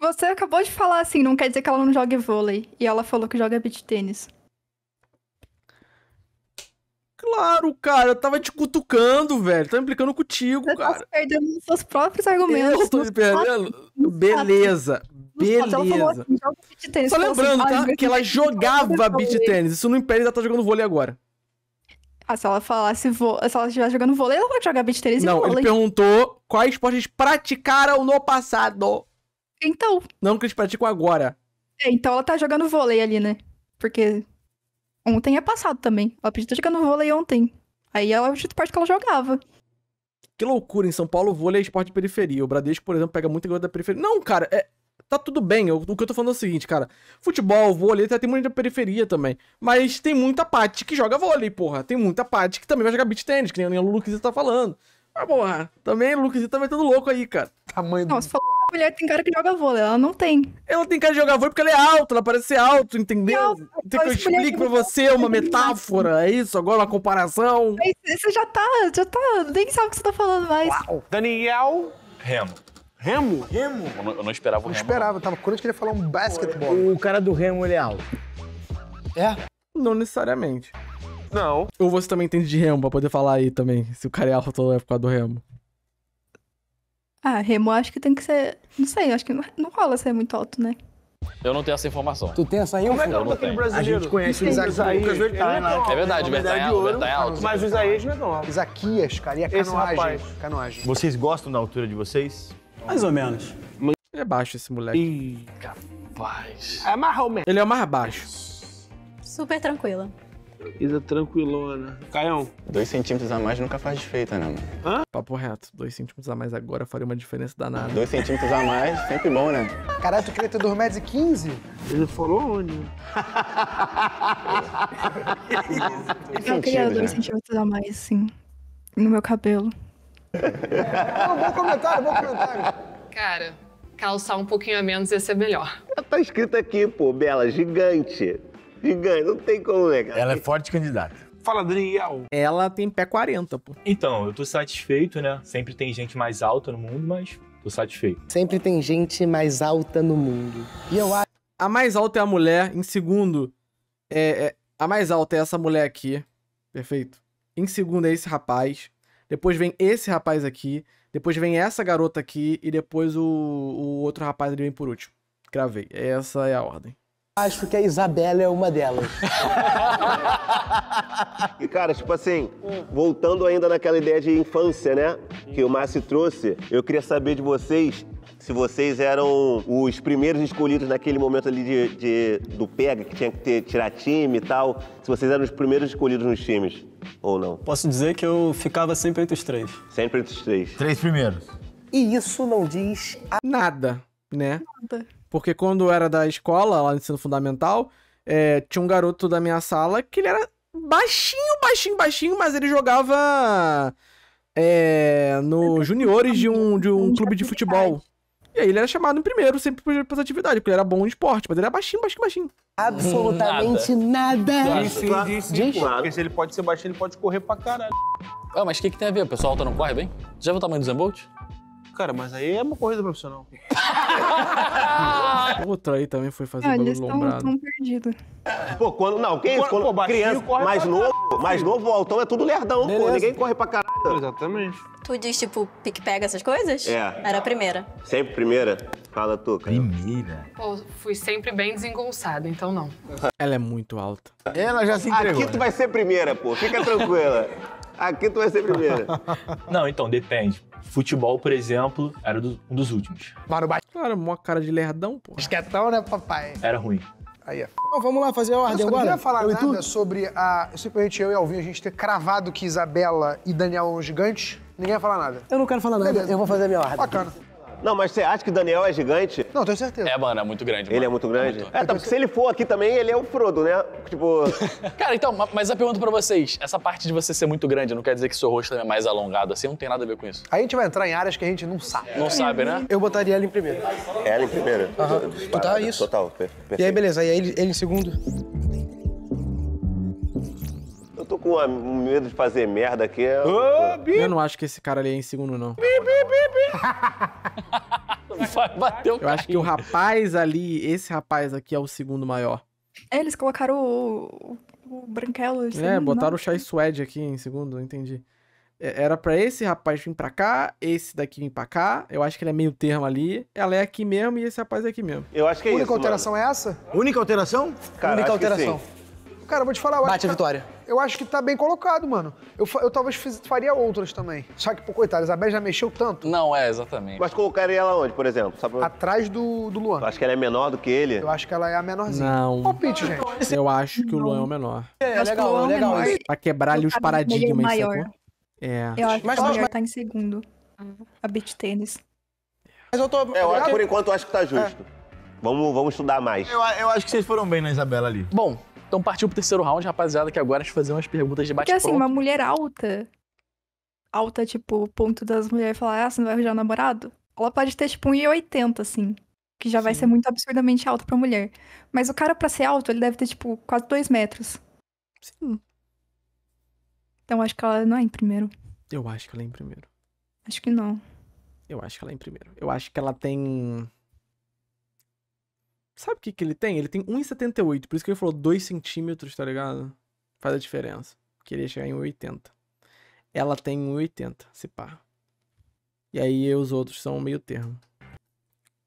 Speaker 2: Você acabou de falar assim, não quer dizer que ela não jogue vôlei. E ela falou que joga beat tênis.
Speaker 3: Claro, cara, eu tava te cutucando, velho. Tava implicando contigo, Você tá cara. Tá
Speaker 2: perdendo os seus
Speaker 3: próprios argumentos. Eu tô me perdendo? Beleza. Beleza. Assim,
Speaker 2: Só assim, lembrando, ah, tá? Que ela jogava beat tênis.
Speaker 3: Isso não impede de ela estar tá jogando vôlei agora.
Speaker 2: Ah, se ela falasse, vo... se ela estivesse jogando vôlei, ela pode jogar beach tênis e vôlei. ele
Speaker 3: perguntou quais esportes praticaram no passado. Então. Não que eles praticam agora. É, então ela tá jogando vôlei ali, né? Porque
Speaker 2: ontem é passado também. Ela podia estar jogando vôlei ontem. Aí ela é o esporte que ela jogava.
Speaker 3: Que loucura, em São Paulo, vôlei é esporte de periferia. O Bradesco, por exemplo, pega muita coisa da periferia. Não, cara, é, tá tudo bem. Eu, o que eu tô falando é o seguinte, cara. Futebol, vôlei, até tem muita periferia também. Mas tem muita parte que joga vôlei, porra. Tem muita parte que também vai jogar beat tênis, que nem, o Lucas tá falando. Mas, porra, também o Lucas tá metendo louco aí, cara. Tamanho Não, do... falou a mulher tem cara que joga vôlei, ela não tem. Ela tem cara de jogar vôlei porque ela é alta, ela parece ser alta, entendeu? Não, tem que eu explique pra você uma metáfora, é isso? Agora uma comparação. Mas você já tá, já tá,
Speaker 1: nem sabe o que você tá falando mais.
Speaker 5: Uau. Daniel Remo. Remo? Remo? Eu não, eu não esperava o não
Speaker 1: esperava, tava quando queria falar um basketball. O cara do Remo, ele é alto. É?
Speaker 3: Não necessariamente. Não. Ou você também entende de Remo pra poder falar aí também, se o cara é alto é por causa do Remo.
Speaker 2: Ah, Remo acho que tem que ser. Não sei, acho que não, rola ser muito alto, né?
Speaker 5: Eu não tenho essa informação. Tu
Speaker 3: tem essa aí? Como é que é o daquele brasileiro? A gente conhece
Speaker 5: o Isaías. É verdade, é verdade, o é tá alto. Tá mas o Isaías
Speaker 1: não é tão alto. Isaquias, cara, e a canoagem. canoagem.
Speaker 5: Vocês gostam da altura de vocês? Mais ou menos. Ele é
Speaker 3: baixo esse moleque. Ih, capaz.
Speaker 1: É mais ou menos. Ele
Speaker 3: é o mais baixo.
Speaker 1: Super tranquila.
Speaker 4: Isa tranquilona. Caião. Dois centímetros a mais nunca faz desfeita, né, mano? Hã? Papo
Speaker 3: reto. Dois centímetros a mais agora faria uma diferença danada.
Speaker 4: Dois centímetros a mais,
Speaker 3: sempre
Speaker 1: bom, né? Caralho, tu queria ter 2,15 metros? Ele falou onde?
Speaker 4: Eu queria dois né?
Speaker 2: centímetros a mais, sim. No meu
Speaker 5: cabelo.
Speaker 4: Não, bom comentário, bom comentário. Cara, calçar
Speaker 5: um pouquinho a menos ia ser melhor.
Speaker 4: Tá escrito aqui, pô, Bela, gigante. Gigante, não tem como negar. Né, Ela é forte candidata. Fala, Daniel. Ela tem pé 40, pô. Então,
Speaker 5: eu tô satisfeito, né? Sempre tem gente mais alta no mundo, mas tô satisfeito.
Speaker 1: Sempre tem gente mais alta no mundo.
Speaker 3: E eu acho. A mais alta é a mulher. Em segundo, é, é, a mais alta é essa mulher aqui. Perfeito. Em segundo é esse rapaz depois vem esse rapaz aqui, depois vem essa garota aqui e depois o, o outro rapaz ele vem por último. Gravei. Essa é a ordem. Acho que a Isabela é uma delas.
Speaker 4: e, cara, tipo assim, voltando ainda naquela ideia de infância, né? Que o Márcio trouxe, eu queria saber de vocês se vocês eram os primeiros escolhidos naquele momento ali de, de do pega, que tinha que ter, tirar time e tal, se vocês eram os primeiros escolhidos nos times ou não? Posso dizer que eu ficava sempre entre os três. Sempre entre os três. Três primeiros.
Speaker 3: E isso não diz a... nada, né? Nada. Porque quando eu era da escola, lá no ensino fundamental, é, tinha um garoto da minha sala que ele era baixinho, baixinho, baixinho, mas ele jogava é, no juniores de um, de um clube de futebol. E aí ele era chamado em primeiro sempre por atividade, porque ele era bom em esporte, mas ele era baixinho, baixinho, baixinho. Absolutamente nada. nada. sim, disse, Porque
Speaker 5: se ele pode ser baixinho, ele pode correr pra caralho. Ah, mas o que, que tem a ver? O pessoal alto tá não corre bem? Já viu o tamanho do Zambolt? Cara, mas aí é uma corrida profissional.
Speaker 4: Outro aí também foi fazer Olha, bagulho eles estão perdidos. Pô, quando. Não, quem é Quando- quando, pô, baixinho criança corre mais pra novo, mais novo, o altão é tudo lerdão, pô. Ninguém corre pra caralho. Exatamente.
Speaker 2: Tu diz, tipo, pique-pega essas coisas? É. Era a primeira.
Speaker 4: Sempre primeira. Fala tu, cara. Primeira.
Speaker 5: Pô, fui sempre bem desengonçada, então não.
Speaker 4: Ela é muito alta. Ela já se entregou. Aqui tu vai né? ser primeira, pô. Fica tranquila. aqui tu vai ser primeiro.
Speaker 5: Não, então, depende. Futebol, por exemplo, era do, um dos últimos. Mano, bate. Claro, uma
Speaker 3: cara de lerdão, pô. Esquetão, né, papai?
Speaker 5: Era ruim. Aí é f...
Speaker 1: vamos lá fazer a ordem agora. Eu não queria falar eu nada sobre a... Simplesmente eu e Alvinho, a gente ter cravado que Isabela e Daniel eram gigantes. Ninguém ia falar nada. Eu não quero falar nada. Beleza. Eu vou fazer a minha ordem. Bacana.
Speaker 4: Não, mas você acha que Daniel é gigante? Não, tenho certeza. É, mano, é muito grande. Ele é mano. é muito grande? É, muito... é tá, porque se ele for aqui também, ele é o Frodo, né? Tipo.
Speaker 5: Cara, então, mas a pergunta pra vocês: essa parte de você ser muito grande não quer dizer que seu rosto é mais alongado assim? Não tem nada a ver com isso.
Speaker 1: a gente vai entrar em áreas que a gente não sabe. Não sabe, né? Eu botaria ela em primeiro.
Speaker 4: Ela em primeiro? Aham. Total, isso. Total, perfeito.
Speaker 1: E aí, beleza, e aí ele, ele em segundo?
Speaker 4: tô com medo de fazer merda aqui. É eu
Speaker 3: não acho que esse cara ali é em segundo, não. Bi,
Speaker 4: bi, bi, Vai bater o Eu
Speaker 3: acho que o rapaz ali, esse rapaz aqui é o segundo maior.
Speaker 2: É, eles colocaram o, o, o Branquelo. É, botaram não. o
Speaker 3: Chai Suede aqui em segundo, entendi. É, era para esse rapaz vir pra cá, esse daqui vir pra cá. Eu acho que ele é meio termo ali. Ela é aqui mesmo e esse rapaz é aqui mesmo. Eu acho que é Única isso. Única alteração mano. é essa? Única alteração? Cara, Única alteração.
Speaker 1: Cara, vou te falar. Bate a vitória eu acho que tá bem colocado, mano. Eu, eu talvez fiz, faria outras também.
Speaker 4: Só que, pô, coitado, a Isabel já mexeu tanto. Não, é, exatamente. Mas colocaria ela onde, por exemplo? Sabe? Atrás do, do Luan. acho que ela é menor do que ele? Eu
Speaker 1: acho que ela é a menorzinha. Não. Palpite, gente. Eu acho que o
Speaker 3: Luan é o menor.
Speaker 1: É, é legal,
Speaker 3: legal. É, é pra quebrar ali os é paradigmas, maior. É.
Speaker 1: Eu acho é.
Speaker 4: mas, que o mas...
Speaker 2: tá em segundo. A beat tênis.
Speaker 4: Mas eu tô. É, eu acho, por enquanto eu acho que tá justo. É. Vamos, vamos estudar mais. Eu, eu acho que vocês foram bem na Isabela ali. Bom, então partiu
Speaker 5: pro terceiro round, rapaziada, que agora a é gente fazer umas perguntas de bate-pronto. Porque assim, uma
Speaker 2: mulher alta, alta, tipo, o ponto das mulheres falar, ah, você não vai arranjar um namorado? Ela pode ter, tipo, 1,80, assim, que já Sim. vai ser muito absurdamente alto pra mulher. Mas o cara, pra ser alto, ele deve ter, tipo, quase 2 metros. Sim. Então acho que ela não é em primeiro.
Speaker 3: Eu acho que ela é em primeiro. Acho que não. Eu acho que ela é em primeiro. Eu acho que ela tem Sabe o que, que ele tem? Ele tem 1,78, por isso que ele falou 2 centímetros, tá ligado? Faz a diferença. Queria chegar em 1,80. Ela tem 1,80, se pá. E aí os outros são meio termo.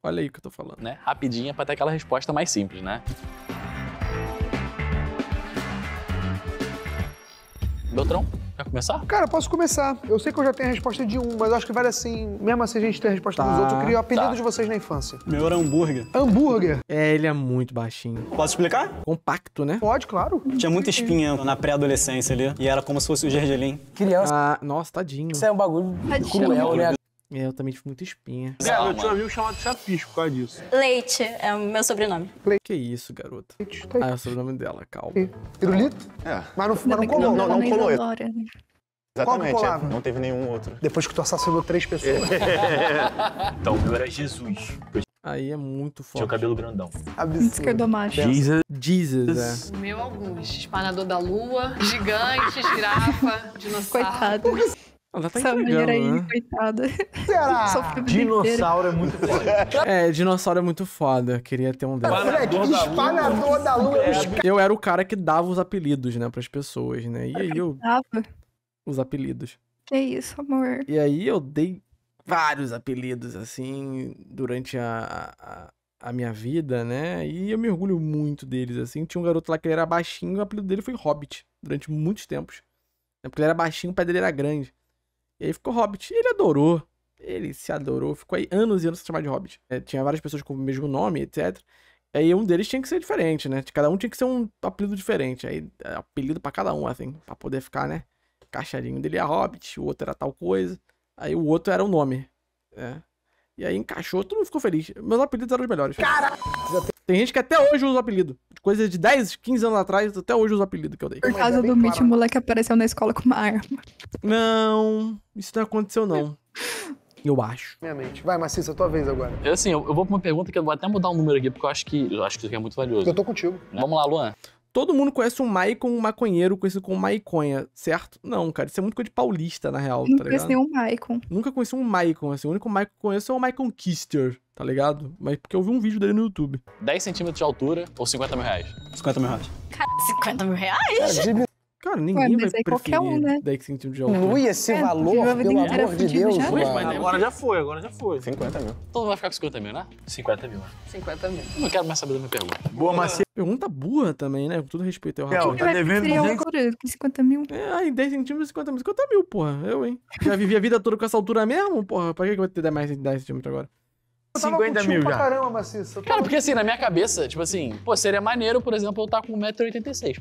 Speaker 5: Olha aí o que eu tô falando. Né? Rapidinha é pra ter aquela resposta mais simples, né? Beltrão, quer começar?
Speaker 1: Cara, posso começar. Eu sei que eu já tenho a resposta de um, mas acho que vale assim, mesmo assim a gente ter a resposta tá, dos outros. Eu queria o apelido tá. de vocês na infância. Meu era
Speaker 3: hambúrguer. Hambúrguer? É, ele é muito baixinho. Posso explicar? Compacto, né? Pode, claro.
Speaker 5: Tinha muita espinha na pré-adolescência ali, e era como se fosse o gergelim. Ah,
Speaker 3: Criança. Ah, nossa, tadinho. Isso é um bagulho tadinho. cruel, né? É, eu também tive muita espinha. É, tinha
Speaker 5: tio amigo chamado de Chapisco por causa
Speaker 3: disso.
Speaker 2: Leite é o meu sobrenome.
Speaker 3: Leite. Que isso, garota. Leite. Tá ah, é o sobrenome dela, calma.
Speaker 1: Pirulito? É. Mas não, mas não colou. Não, não, não colou. Exatamente, é, não teve nenhum outro. Depois que tu assassinou três pessoas.
Speaker 2: então,
Speaker 5: o meu era Jesus. Aí é muito forte. Tinha o cabelo grandão.
Speaker 3: Absurdo.
Speaker 2: macho. Jesus.
Speaker 1: Jesus,
Speaker 2: é. O meu é alguns. Espanador da lua, gigantes, girafa, dinossauro. Coitado.
Speaker 3: Ela tá Essa aí, né? coitada. Será?
Speaker 1: Dinossauro é muito
Speaker 3: foda. É, dinossauro é muito foda. Queria ter um dela.
Speaker 1: Espanador, da, da lua.
Speaker 3: Eu era o cara que dava os apelidos, né, pras pessoas, né? E aí eu... Dava? Os apelidos.
Speaker 2: Que isso, amor.
Speaker 3: E aí eu dei vários apelidos, assim, durante a, a, a minha vida, né? E eu me orgulho muito deles, assim. Tinha um garoto lá que ele era baixinho e o apelido dele foi Hobbit, durante muitos tempos. É, porque ele era baixinho, o pé dele era grande. E aí ficou Hobbit. Ele adorou. Ele se adorou. Ficou aí anos e anos se chamar de Hobbit. É, tinha várias pessoas com o mesmo nome, etc. E aí um deles tinha que ser diferente, né? Cada um tinha que ser um apelido diferente. Aí, é, apelido para cada um, assim, pra poder ficar, né? Caixarinho dele era Hobbit, o outro era tal coisa. Aí o outro era o nome. Né? E aí encaixou, todo mundo ficou feliz. Meus apelidos eram os melhores. Cara! Tem gente que até hoje usa o apelido. Coisa de 10, 15 anos atrás, até hoje usa o apelido que eu dei. Por causa é do
Speaker 2: Mitch, o moleque apareceu na escola com uma arma.
Speaker 3: Não, isso
Speaker 1: não aconteceu, não. Eu acho. Minha mente. Vai, Maciça, tua vez agora.
Speaker 5: Eu é assim, eu, eu, vou pra uma pergunta que eu vou até mudar o um número aqui, porque eu acho que, eu acho que isso aqui é muito valioso. Eu tô contigo. Né? Vamos lá, Luan. Todo mundo conhece
Speaker 3: um Maicon, um maconheiro conhecido como Maiconha, certo? Não, cara, isso é muito coisa de paulista, na real, Nunca tá ligado? Nunca conheci um Maicon. Nunca conheci um Maicon, assim. O único Maicon que eu conheço é o Maicon Kister tá ligado? Mas porque
Speaker 5: eu vi um vídeo dele no YouTube. 10 centímetros de altura ou 50 mil reais? 50 mil reais. Cara, 50
Speaker 3: mil reais? Cara, cara ninguém Ué, vai é preferir um, né? 10 centímetros de altura. Ui, esse é, valor, pelo amor de Deus. Já. Foi, mas
Speaker 1: agora já
Speaker 5: foi, agora já foi. 50 mil. Todo mundo vai ficar com 50 mil, né? 50 mil. 50 mil. Eu não quero mais saber da minha pergunta. Boa, Marcia.
Speaker 3: Pergunta burra também, né? Com todo respeito ao Rafael. Tá devendo 50 mil. É, em 10 centímetros, 50 mil. 50 mil, porra. Eu, hein? Já vivi a vida toda com essa altura mesmo, porra. Pra que eu vou ter mais 10 centímetros agora? Eu tava 50 mil pra já. caramba,
Speaker 5: maciça. Cara, porque assim, na minha cabeça, tipo assim, pô, seria maneiro, por exemplo, eu estar tá com 1,86m.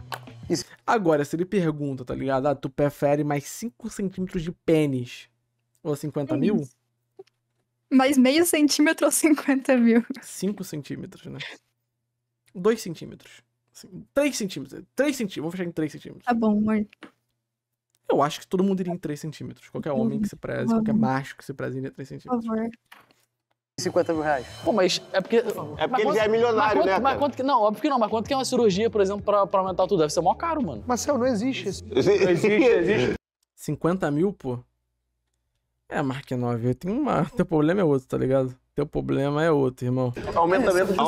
Speaker 3: Isso. Agora, se ele pergunta, tá ligado? Ah, tu prefere mais 5 centímetros de pênis ou 50 é mil?
Speaker 2: Mais meio centímetro ou 50 mil?
Speaker 3: 5 centímetros, né? 2 centímetros. 3 assim, centímetros. 3 centímetros. Vou fechar em 3 centímetros. Tá bom, amor. Eu acho que todo mundo iria em 3 centímetros. Qualquer homem que se preze, qualquer macho que se preze iria em 3 centímetros. Por favor. 50 mil reais. Pô, mas é porque. É porque ele quanto, é milionário, quanto, né? Mas quanto,
Speaker 5: não, óbvio que não, mas quanto que é uma cirurgia, por exemplo, pra, pra aumentar tudo? Deve ser
Speaker 1: mó caro, mano. Marcel, não existe. Esse... Não existe, existe.
Speaker 3: 50 mil, pô? É, Mark 9. Eu tenho uma. Teu problema é outro, tá ligado? Teu problema é outro, irmão.
Speaker 5: Aumentamento de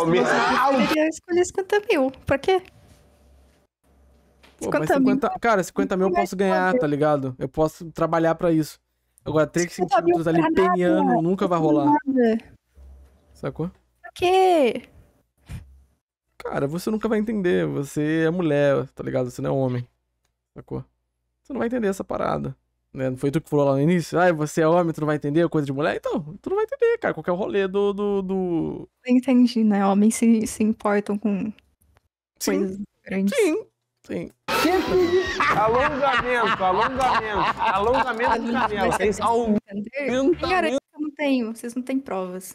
Speaker 2: Eu escolhi 50 mil. Pra quê?
Speaker 3: Pô, 50 50, mil. Cara, 50 mil eu posso ganhar, tá ligado? Eu posso trabalhar pra isso. Agora, 3 centímetros ali penhando nada. nunca vai rolar. Nada. Sacou? O
Speaker 2: quê?
Speaker 3: Cara, você nunca vai entender. Você é mulher, tá ligado? Você não é homem. Sacou? Você não vai entender essa parada. Né? Não foi tu que falou lá no início? Ah, você é homem, tu não vai entender coisa de mulher? Então, tu não vai entender, cara. Qual é o rolê do. do, do...
Speaker 2: Entendi, né? Homens se, se importam com sim. coisas grandes. Sim,
Speaker 4: sim. alongamento, alongamento, alongamento do canela. Vocês
Speaker 2: eu não tenho, vocês não têm provas.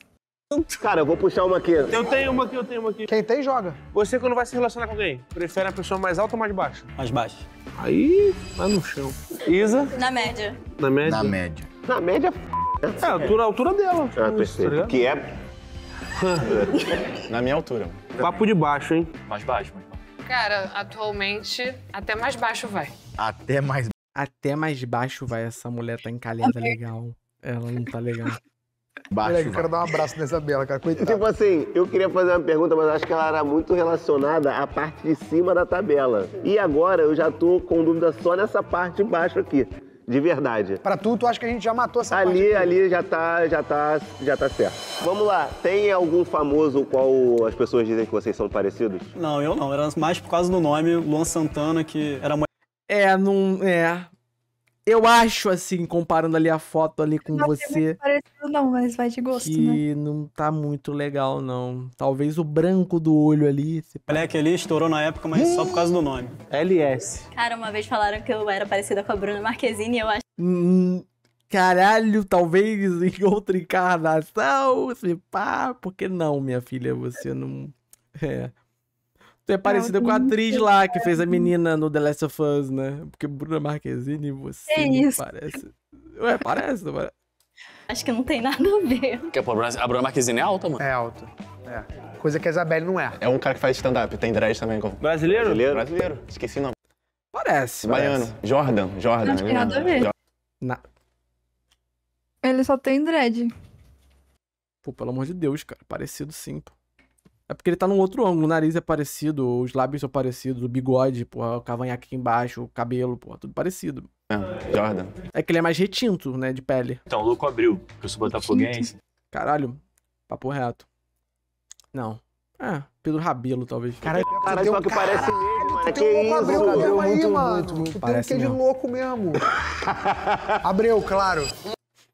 Speaker 2: Cara,
Speaker 1: eu vou puxar uma aqui. Eu tenho uma aqui, eu tenho uma aqui. Quem tem, joga. Você, quando vai se relacionar com alguém, prefere a pessoa mais alta ou mais
Speaker 4: baixa? Mais baixa. Aí, lá no chão. Isa? Na média. Na média? Na média. Na média, né? É, a altura, a altura dela. Ah, tá perfeito. Tá que é...
Speaker 5: Na minha altura. Papo de baixo, hein? Mais baixo, mais baixo. Cara, atualmente, até mais baixo vai.
Speaker 3: Até mais... Até mais baixo vai. Essa mulher tá encalhada legal.
Speaker 1: Ela não tá legal. Baixo, eu quero dar um abraço nessa bela,
Speaker 4: cara. Coitada. Tipo assim, eu queria fazer uma pergunta, mas acho que ela era muito relacionada à parte de cima da tabela. E agora eu já tô com dúvida só nessa parte de baixo aqui. De verdade. Pra tu, tu acha que a gente já matou essa Ali, ali já tá, já tá, já tá certo. Vamos lá, tem algum famoso qual as pessoas dizem que vocês são parecidos? Não, eu não. Era mais por causa do nome, Luan Santana,
Speaker 3: que era... É, não... É... Eu acho, assim, comparando ali a foto ali com não você. Não é
Speaker 2: parecido, não, mas vai de gosto, que
Speaker 3: né? não tá muito legal, não. Talvez o branco do olho ali. Se... Black ali estourou na época, mas só por causa do nome. LS.
Speaker 2: Cara, uma vez falaram que eu era parecida com a Bruna Marquezine e eu acho.
Speaker 3: Hum, caralho, talvez em outra encarnação, se pá. Por que não, minha filha? Você não. É. Tu é parecida com a atriz lá que fez a menina no The Last of Us, né? Porque Bruna Marquezine, você é isso. parece. Ué, parece, não parece? Acho que não tem nada a ver.
Speaker 5: a Bruna Marquezine é alta, mano. É alta.
Speaker 1: É. Coisa que a Isabelle não é.
Speaker 4: É um cara que faz stand-up, tem dread também. Brasileiro?
Speaker 1: Brasileiro. Brasileiro. Esqueci o nome. Parece. Baiano.
Speaker 4: Parece. Jordan. Jordan. Não tem nada a ver.
Speaker 1: Na...
Speaker 2: Ele só tem dread.
Speaker 3: Pô, pelo amor de Deus, cara. Parecido sim, pô. É porque ele tá num outro ângulo, o nariz é parecido, os lábios são parecidos, o bigode, porra, o cavanhaque aqui embaixo, o cabelo, porra, tudo parecido.
Speaker 5: É, Jordan.
Speaker 3: É que ele é mais retinto, né, de pele.
Speaker 5: Então, o louco abriu, que eu sou botafoguense.
Speaker 3: Caralho, papo reto. Não. É, Pedro Rabelo, talvez. Caralho,
Speaker 4: cara, só que parece ele, mesmo, mano. Tem aí,
Speaker 1: muito, mano. Muito, muito, Tem um que é de louco mesmo. abriu, claro.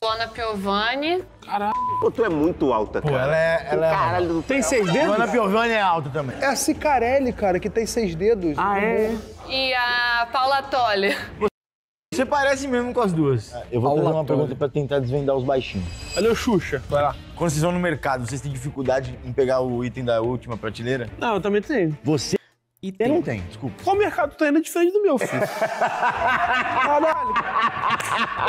Speaker 5: Luana Piovani. Caralho.
Speaker 4: tu é muito alta, cara. Pô, ela é. Ela é Caralho,
Speaker 1: Tem seis dedos? Luana Piovani é alta também. É a Cicarelli, cara, que tem seis dedos. Ah, é? Uhum.
Speaker 2: E a Paula Tolle.
Speaker 1: Você parece mesmo com as duas. É, eu vou Paula fazer uma pergunta
Speaker 5: para tentar desvendar os baixinhos. Olha o Xuxa. Vai lá. Quando vocês vão no mercado, vocês têm dificuldade em pegar o item da última prateleira? Não, eu também tenho. Você e tem. não tem, desculpa. Qual mercado tá
Speaker 1: indo é diferente do meu, filho? Caralho.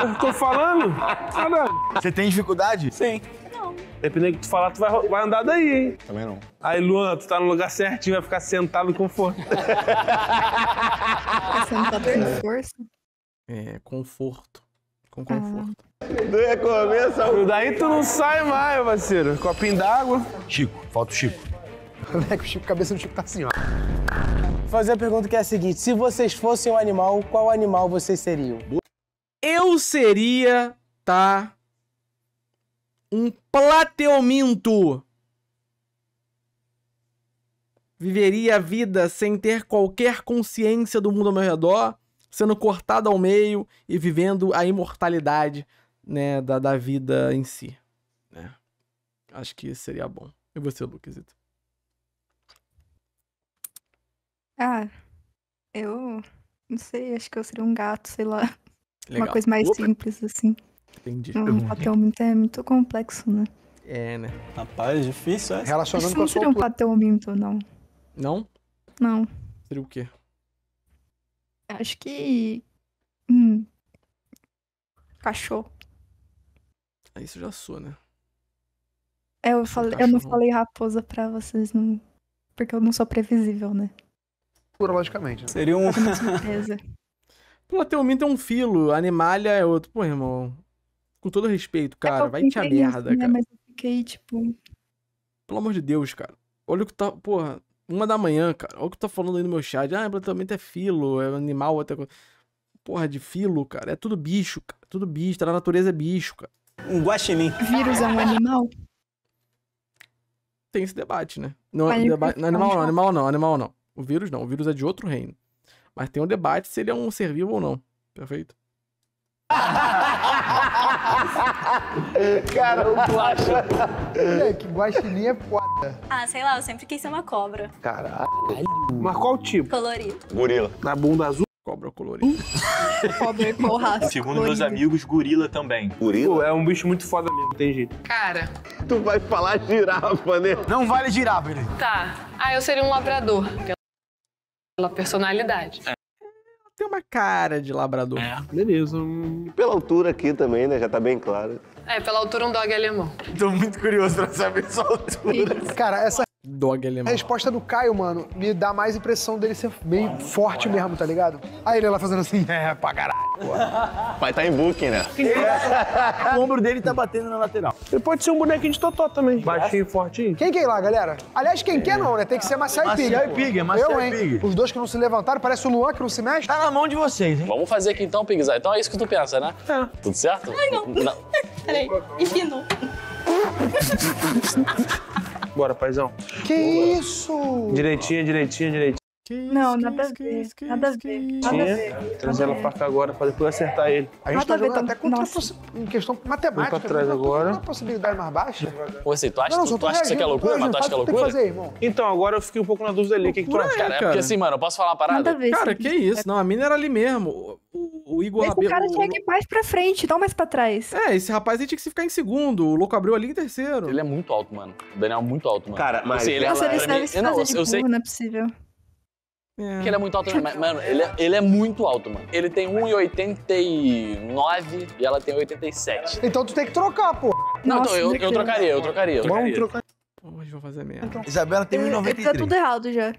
Speaker 1: Eu tô falando? Caralho. Você tem dificuldade? Sim. Dependendo do que tu falar, tu vai, vai andar daí, hein?
Speaker 5: Também não. Aí, Luan, tu tá no lugar certinho, vai ficar sentado com força.
Speaker 2: sentado com força?
Speaker 3: É, conforto. Com conforto.
Speaker 1: Ah. Do recomeço Daí tu não sai mais, parceiro. Copinho d'água. Chico, falta o Chico. Moleque, né, o Chico, cabeça do Chico tá assim, ó. Vou fazer a pergunta que é a seguinte: se vocês fossem um animal, qual animal vocês seriam? Eu seria,
Speaker 3: tá? Um plateuminto. Viveria a vida sem ter qualquer consciência do mundo ao meu redor, sendo cortado ao meio e vivendo a imortalidade né, da, da vida em si. Né? Acho que seria bom. E você, Luquezito?
Speaker 2: Ah, eu não sei, acho que eu seria um gato, sei lá. Legal. Uma coisa mais Opa.
Speaker 3: simples, assim. Entendi. Um papel
Speaker 2: muito, é muito complexo, né?
Speaker 3: É, né? Rapaz, difícil é? Relacionando com a sua... Não seria um
Speaker 2: papel minto, não. Não? Não. Seria o quê? Acho que... Hum. Cachorro.
Speaker 3: Aí ah, isso já sou, né?
Speaker 2: É, eu, falei, eu não falei raposa pra vocês, não... porque eu não sou previsível, né?
Speaker 1: cultura, logicamente. Né? Seria um. Com certeza.
Speaker 3: Plateuminto é um filo, Animalha é outro. Pô, irmão. Com todo respeito, é, cara, é, vai encher a merda, isso, né? cara. Né?
Speaker 2: Mas eu fiquei, tipo.
Speaker 3: Pelo amor de Deus, cara. Olha o que tá. Porra, uma da manhã, cara. Olha o que tá falando aí no meu chat. Ah, Plateuminto é filo, é animal, outra coisa. Porra, de filo, cara. É tudo bicho, cara. Tudo bicho. Tá na natureza é bicho, cara. Um guaxinim. Vírus é um animal? Tem esse debate, né? Não, é deba... não, é animal não, animal não, animal não. O vírus não, o vírus é de outro reino. Mas tem um debate se ele é um ser vivo ou não. Perfeito?
Speaker 1: Cara, o guacha. Moleque, guaxinim é foda.
Speaker 2: Ah, sei lá, eu sempre quis ser uma cobra.
Speaker 4: Caralho. Mas qual tipo? Colorido. Gorila. Na bunda azul? Cobra colorida. cobra com raça. Segundo colorido. meus amigos, gorila também. Gorila? Pô, é um bicho muito foda mesmo, tem jeito. Cara. Tu vai falar girafa, né? Não vale girafa, ele.
Speaker 5: Tá. Ah, eu seria um labrador. Pela personalidade.
Speaker 4: É. Tem uma cara de labrador. É. Beleza. Hum. Pela altura aqui também, né? Já tá bem claro. É,
Speaker 1: pela altura um dog alemão.
Speaker 4: Tô muito curioso pra saber sua altura. Cara, essa dog
Speaker 1: alemão. A resposta do Caio, mano, me dá mais impressão dele ser meio Uau, forte mesmo, tá ligado? Aí ele lá fazendo assim, é, pra caralho.
Speaker 4: Vai tá em booking, né?
Speaker 1: o ombro dele tá batendo na lateral. Ele pode ser um bonequinho de totó também. Baixinho, fortinho. Quem quer ir é lá, galera? Aliás, quem é. quer não, né? Tem que ser e Pig. e Pig, é e Pig. Os dois que não se levantaram, parece o Luan que não se mexe. Tá na mão de vocês, hein? Vamos fazer aqui então,
Speaker 5: Pigzai. Então é isso que tu pensa, né? É. Tudo certo? Ai, não. não.
Speaker 2: Peraí, empino. Bora, paizão. Que Boa. isso?
Speaker 1: direitinho direitinha, direitinha.
Speaker 2: Não, nada a ver. Nada a
Speaker 1: Nada a ver. Trazer ela pra cá agora pra depois acertar ele. A gente tá nada tá jogando ver, até contra possi... em questão matemática. Foi pra né? trás agora. É uma possibilidade mais baixa. Ô, assim, tu acha, não, tu, tu acha que isso aqui é loucura, mas tu acha que é loucura? Fazer, irmão. Então, agora eu fiquei um pouco na dúvida ali. O que, que tu acha? Cara, é porque assim,
Speaker 5: mano, eu posso falar uma
Speaker 3: parada? Cara, que isso? Não, a mina era ali mesmo o Igor Esse O cara tinha que ir mais pra frente, não mais pra trás. É, esse rapaz aí tinha que ficar em segundo. O Louco abriu ali em terceiro. Ele é muito alto, mano. O Daniel é muito
Speaker 5: alto, mano. Cara, mas assim, ele é, Nossa, é, ele deve se não, não, eu sei. não é possível. É. Porque ele é muito alto, mas, mano, ele é, ele é muito alto, mano. Ele tem 1,89 e ela tem 87.
Speaker 1: Então tu tem que trocar, pô. Não, então Nossa, então eu, eu, trocaria, eu trocaria, eu trocaria. Vamos trocar. Hoje vou fazer merda. Então. Isabela tem 1,93. Tá tudo errado já.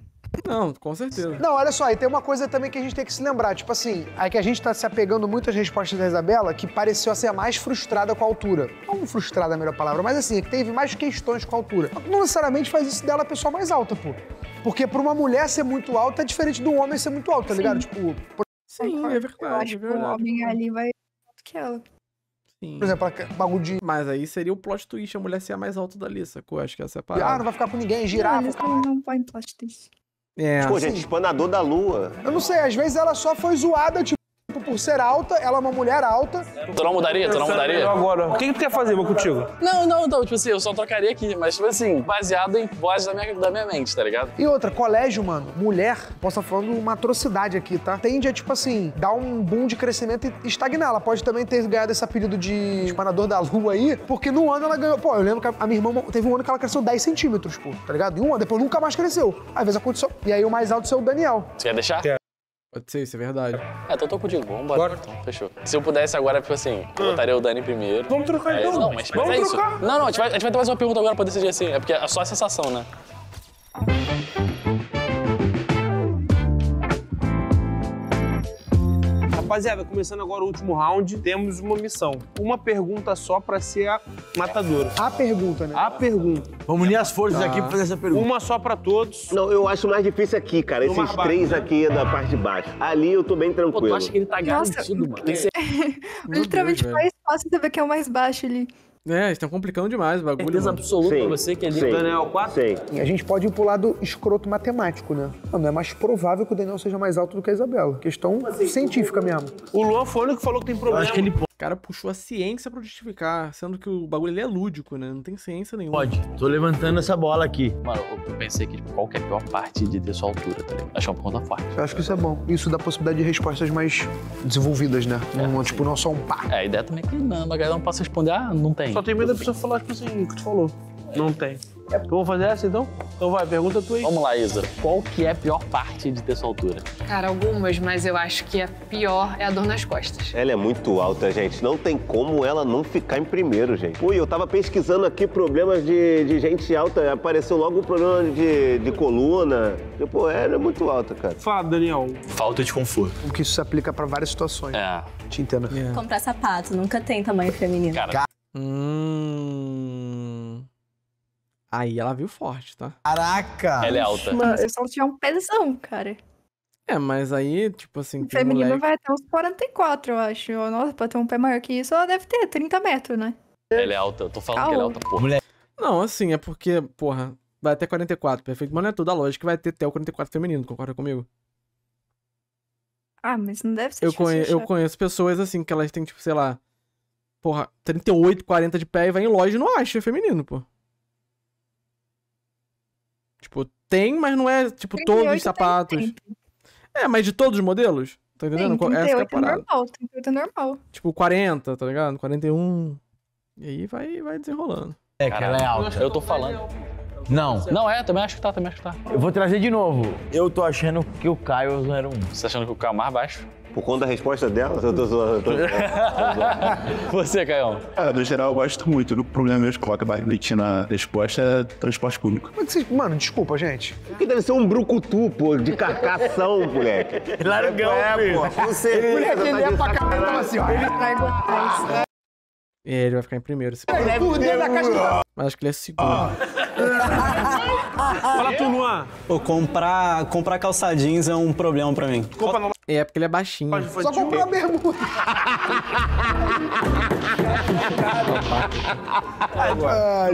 Speaker 1: Não, com certeza. Não, olha só, e tem uma coisa também que a gente tem que se lembrar. Tipo assim, é que a gente tá se apegando muito às respostas da Isabela, que pareceu ser a mais frustrada com a altura. Não frustrada é a melhor palavra, mas assim, é que teve mais questões com a altura. Não necessariamente faz isso dela a pessoa mais alta, pô. Porque pra uma mulher ser muito alta é diferente do homem ser muito alto, tá Sim. ligado? Tipo. Por... Sim, é verdade. Eu acho é verdade. o homem ali vai que ela.
Speaker 3: Sim. Por exemplo, bagulho de. Mas aí seria o plot twist, a mulher ser a mais alta da lista, sacou? Acho que essa é a Ah, não
Speaker 1: vai ficar com ninguém, girar. Não, não vai em plot twist.
Speaker 4: É. Tipo, assim. gente, espanador tipo, da lua. Eu
Speaker 1: não sei, às vezes ela só foi zoada, tipo por ser alta, ela é uma mulher alta.
Speaker 5: Tu não mudaria? Tu não mudaria? Agora, o que, que tu quer fazer vou contigo? Não, não, então, tipo assim, eu só trocaria aqui, mas, tipo assim, baseado em voz da minha, da minha mente, tá ligado? E outra,
Speaker 1: colégio, mano, mulher, posso estar tá falando uma atrocidade aqui, tá? Tende a, tipo assim, dar um boom de crescimento e estagnar. Ela pode também ter ganhado esse apelido de espanador da lua aí, porque no ano ela ganhou. Pô, eu lembro que a minha irmã teve um ano que ela cresceu 10 centímetros, pô, tá ligado? E um ano, depois nunca mais cresceu. Às vezes aconteceu. E aí o mais alto é o Daniel.
Speaker 5: Você quer deixar? Quero. Pode ser, isso é verdade. É, então tô contigo, vamos embora. Bora. Então, fechou. Se eu pudesse agora, tipo assim, eu botaria o Dani primeiro. Vamos trocar então. Não, mas, mas é isso. Trocar. Não, não, a gente, vai, vai ter mais uma pergunta agora pra decidir assim. É porque é só a sensação, né?
Speaker 1: Rapaziada, começando agora o último round, temos uma missão. Uma pergunta só pra ser a matadora. A pergunta, né? A pergunta. Vamos unir as forças tá. aqui pra fazer essa pergunta. Uma
Speaker 4: só pra todos. Não, eu acho mais difícil aqui, cara. Esses três né? aqui é da parte de baixo. Ali eu tô bem tranquilo. Pô, tu acha que ele tá Nossa, garantido, mano?
Speaker 2: Literalmente Deus, mais fácil saber que é
Speaker 1: o mais baixo ali. É, estão
Speaker 3: complicando demais o bagulho. Certeza absoluta pra você que é livre. Daniel 4?
Speaker 1: Sim. A gente pode ir pro lado escroto matemático, né? Mano, ah, é mais provável que o Daniel seja mais alto do que a Isabela. Questão assim, científica mesmo.
Speaker 3: O Luan foi o único que falou que tem problema. Eu acho que ele cara puxou a ciência para justificar, sendo que o bagulho é lúdico, né? Não tem ciência nenhuma. Pode.
Speaker 5: Tô levantando essa bola aqui. Mano, eu pensei que tipo, qual é a pior parte de ter sua altura, tá ligado? Acho que é um ponto forte.
Speaker 1: Eu acho que isso é bom. Isso dá possibilidade de respostas mais desenvolvidas, né? É, é tipo, não só um pá. É, a ideia também é que não, a galera
Speaker 5: não possa responder, ah, não tem. Só tem medo da pessoa falar, tipo assim, o que tu falou. Não tem. É... Então vamos fazer essa então? Então vai, pergunta tu aí. Vamos lá, Isa. Qual que é a pior parte de ter sua altura? Cara, algumas, mas eu acho que a pior é a dor nas costas.
Speaker 4: Ela é muito alta, gente. Não tem como ela não ficar em primeiro, gente. Ui, eu tava pesquisando aqui problemas de, de gente alta. Apareceu logo um problema de, de coluna. Pô, ela é muito alta, cara. Fala, Daniel. Falta de conforto. Porque isso se aplica para várias situações. É. Te entendo. É.
Speaker 2: Comprar sapato, nunca tem tamanho feminino.
Speaker 3: Cara. hum. Aí ela viu forte, tá? Caraca! Ela é alta. Mano, eu só
Speaker 2: tinha um pezão, cara.
Speaker 3: É, mas aí, tipo assim. O feminino moleque... vai
Speaker 2: até uns 44, eu acho. Nossa, pra ter um pé maior que isso, ela deve ter 30
Speaker 3: metros, né?
Speaker 5: Ela é alta, eu tô
Speaker 4: falando Calma. que ela é
Speaker 3: alta, porra. Mulher. Não, assim, é porque, porra, vai até 44, perfeito. Mas não é toda a lógica que vai ter até o 44 feminino, concorda comigo?
Speaker 2: Ah, mas não deve ser eu conhe... Eu conheço
Speaker 3: pessoas, assim, que elas têm, tipo, sei lá, porra, 38, 40 de pé e vai em loja e não acha feminino, pô. Tipo, tem, mas não é, tipo, todos os sapatos. É, mas de todos os modelos? Tá entendendo? Tem, 38 Essa é, a é normal, 38 é normal. Tipo, 40, tá ligado? 41.
Speaker 5: E aí vai, vai desenrolando. É, que ela é alta. Eu, eu tô falando. Não. Não, é, também acho que tá, também acho que tá. Eu vou trazer de novo. Eu tô achando que o Caio é era um. Você tá achando que o
Speaker 4: Caio é mais baixo? Por conta da resposta dela, eu tô zoando. Você, Caião. Cara, no geral eu gosto muito. O problema é mesmo que coloca barrelete na resposta é transporte público. Mas vocês- Mano, desculpa, gente. Que deve ser um brucutu, pô, de carcação, moleque. Largão, é, pô. Com certeza. Moleque, tá ele é pra caramba assim,
Speaker 2: ó. Tá
Speaker 3: ele vai ficar em primeiro. esse- Por é dentro da caixa Mas acho que ele é segundo.
Speaker 4: Fala tu, Luan.
Speaker 3: Pô, comprar, comprar calçadinhos é um problema pra mim. Compra não. É, porque ele é baixinho. Só comprou
Speaker 1: a bermuda.
Speaker 5: Ai, desculpa. É, é, é.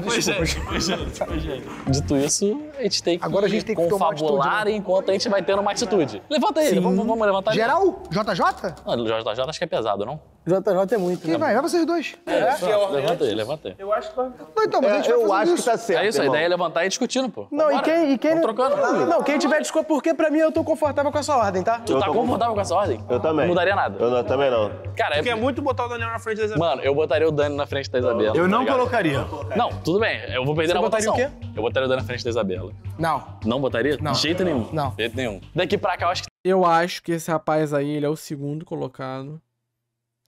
Speaker 5: Dito isso, a gente tem que Agora a gente tem que confabular atitude, enquanto a gente vai tendo uma atitude. Levanta ele, vamos, vamos levantar ele. Geral? JJ? Não, ah, JJ acho que é pesado, não?
Speaker 1: JJ é muito. Quem né? vai? Vai vocês dois. É, é,
Speaker 5: só, levanta aí, levanta aí.
Speaker 1: Eu acho que tá. Não, então, mas a gente é, Eu acho isso. que
Speaker 5: tá certo. É isso, irmão. a ideia é levantar e ir discutindo, pô.
Speaker 1: Não, Vambora. e quem. E quem... trocando. Não, não, quem tiver desculpa, porque pra mim eu tô confortável com essa ordem, tá? Tu tá confortável
Speaker 5: mudava com essa ordem? Eu também. Não mudaria nada. Eu não, também não. Cara, Porque é... é muito botar o Daniel na frente da Isabela. Mano, eu botaria o Dani na frente da Isabela. Eu tá não colocaria. Não, tudo bem. Eu vou perder Você na botaria o quê? Eu botaria o Dani na frente da Isabela. Não. Não botaria? Não. De jeito nenhum. Não. De jeito nenhum.
Speaker 3: Daqui pra cá, eu acho que. Eu acho que esse rapaz aí, ele é o segundo colocado.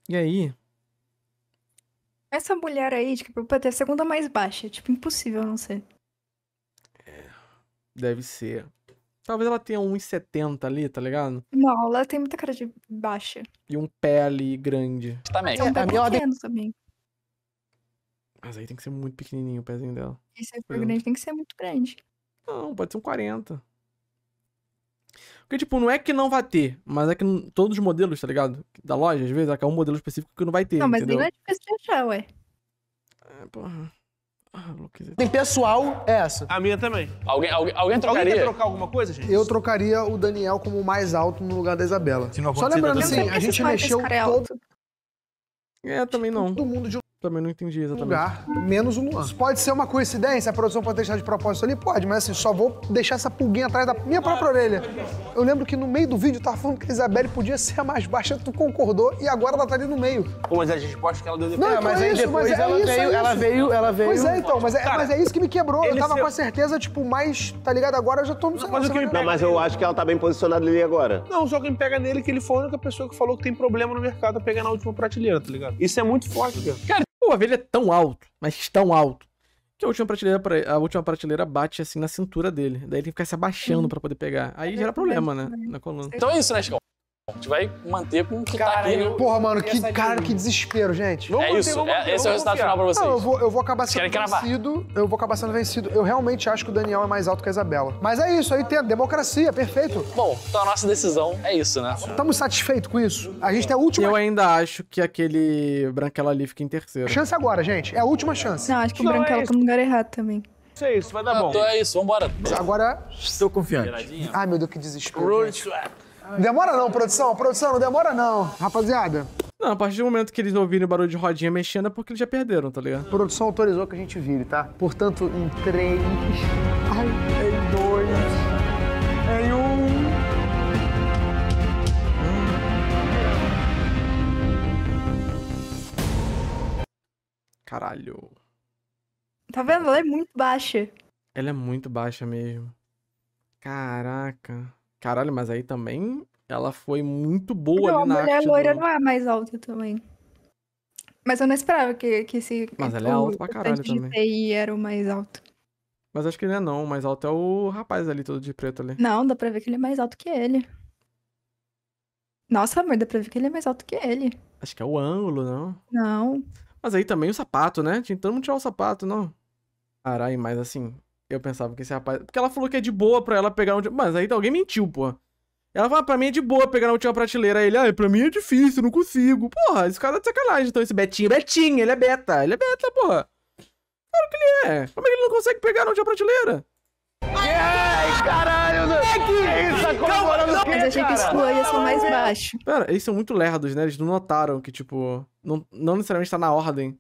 Speaker 3: E aí?
Speaker 2: Essa mulher aí, tipo, pra ter a segunda mais baixa. Tipo, impossível não ser.
Speaker 3: É. Deve ser. Talvez ela tenha 1,70 ali, tá ligado?
Speaker 2: Não, ela tem muita cara de baixa.
Speaker 3: E um pé ali grande. Também. É,
Speaker 2: um pé pequeno ordem... também.
Speaker 3: Mas aí tem que ser muito pequenininho o pezinho dela. Esse se grande,
Speaker 2: tem que ser muito grande.
Speaker 3: Não, pode ser um 40. Porque, tipo, não é que não vai ter, mas é que todos os modelos, tá ligado? Da loja, às vezes, é um modelo específico que não vai ter. Não, mas entendeu? não é difícil de achar,
Speaker 2: ué.
Speaker 5: É,
Speaker 1: porra. Tem ah, pessoal, é essa.
Speaker 5: A minha também. Alguém, alguém, alguém trocaria? Alguém quer trocar alguma coisa, gente? Eu
Speaker 1: trocaria o Daniel como o mais alto no lugar da Isabela. Se não Só lembrando assim, a gente mexeu todo... É, também não. Todo mundo de também não entendi exatamente. Lugar, menos o Luan. Isso pode ser uma coincidência, a produção pode deixar de propósito ali? Pode, mas assim, só vou deixar essa pulguinha atrás da minha própria orelha. Eu lembro que no meio do vídeo tava falando que a Isabelle podia ser a mais baixa, tu concordou, e agora ela tá ali no meio. Pô, mas a resposta que ela deu depois... Não, é, mas aí é depois mas é ela, isso, veio, é ela veio, ela veio... Pois é, então, mas é, Cara, mas é isso que me quebrou. Eu tava seu... com a certeza, tipo, mais, tá ligado? Agora eu já tô... no seu. mas, o que não, mas eu
Speaker 4: acho que ela tá bem posicionada ali agora.
Speaker 1: Não, só que me pega nele que ele foi a única pessoa que falou que tem problema no mercado a pegar na última prateleira, tá ligado? Isso é muito forte, cara. Cara,
Speaker 3: o Ovelha é tão alto, mas tão alto, que a última prateleira, a última prateleira bate assim na cintura dele. Daí ele tem que ficar se abaixando para poder pegar. Aí é gera problema, né? né? Na coluna. Então
Speaker 5: é isso, né, Chico? A gente vai manter com o que tá cara, tá aqui. Né? Eu... Porra,
Speaker 1: mano, que, cara, que desespero, gente. Vamos é manter, isso, vamos, é, esse vamos é o resultado confiar. final pra vocês. Não, eu, vou, eu vou acabar sendo vencido, eu vou acabar sendo vencido. Eu realmente acho que o Daniel é mais alto que a Isabela. Mas é isso, Aí entendo, democracia, perfeito. Bom, então
Speaker 5: a nossa decisão é isso, né? Estamos
Speaker 3: satisfeitos com isso? A gente é a última... Eu ainda acho que aquele Branquela ali fica em terceiro.
Speaker 1: Chance agora, gente, é a última chance. Não, acho que o é Branquela tá no lugar errado também. Isso é isso,
Speaker 5: vai dar ah, bom. Então é isso, vambora. Agora... Estou confiante. Ai, meu Deus, que desespero. Road
Speaker 1: Demora não, produção. Produção, não demora não. Rapaziada.
Speaker 3: Não, a partir do momento que eles ouvirem o barulho de rodinha mexendo, é porque eles
Speaker 1: já perderam, tá ligado? A produção autorizou que a gente vire, tá? Portanto, em três... Ai, em dois... Em um...
Speaker 3: Caralho. Tá vendo? Ela é muito baixa. Ela é muito baixa mesmo. Caraca. Caralho, mas aí também ela foi muito boa não, ali na a mulher loira do...
Speaker 2: não é mais alta também. Mas eu não esperava que, que esse. Mas ela é alta pra caralho também. TI era o mais alto.
Speaker 3: Mas acho que ele é não. O mais alto é o rapaz ali, todo de preto ali.
Speaker 2: Não, dá pra ver que ele é mais alto que ele. Nossa, amor, dá pra ver que ele é mais alto que ele.
Speaker 3: Acho que é o ângulo, não? Não. Mas aí também o sapato, né? Tinha todo mundo tirar o sapato, não? Caralho, mas assim, eu pensava que esse rapaz. Porque ela falou que é de boa pra ela pegar onde. Mas aí tá, alguém mentiu, pô. Ela fala, ah, pra mim é de boa pegar na última prateleira. Aí ele, ah, é, pra mim é difícil, não consigo. Porra, esse cara tá é de sacanagem. Então esse Betinho, Betinho, ele é beta. Ele é beta, porra. Claro que ele é. Como é que ele não consegue pegar na última prateleira?
Speaker 4: Ai, caralho! Não... É que... É isso, tá comemorando o Mas achei que os Chloe são mais baixos.
Speaker 3: Pera, eles são muito lerdos, né? Eles não notaram que, tipo, não, não necessariamente tá na ordem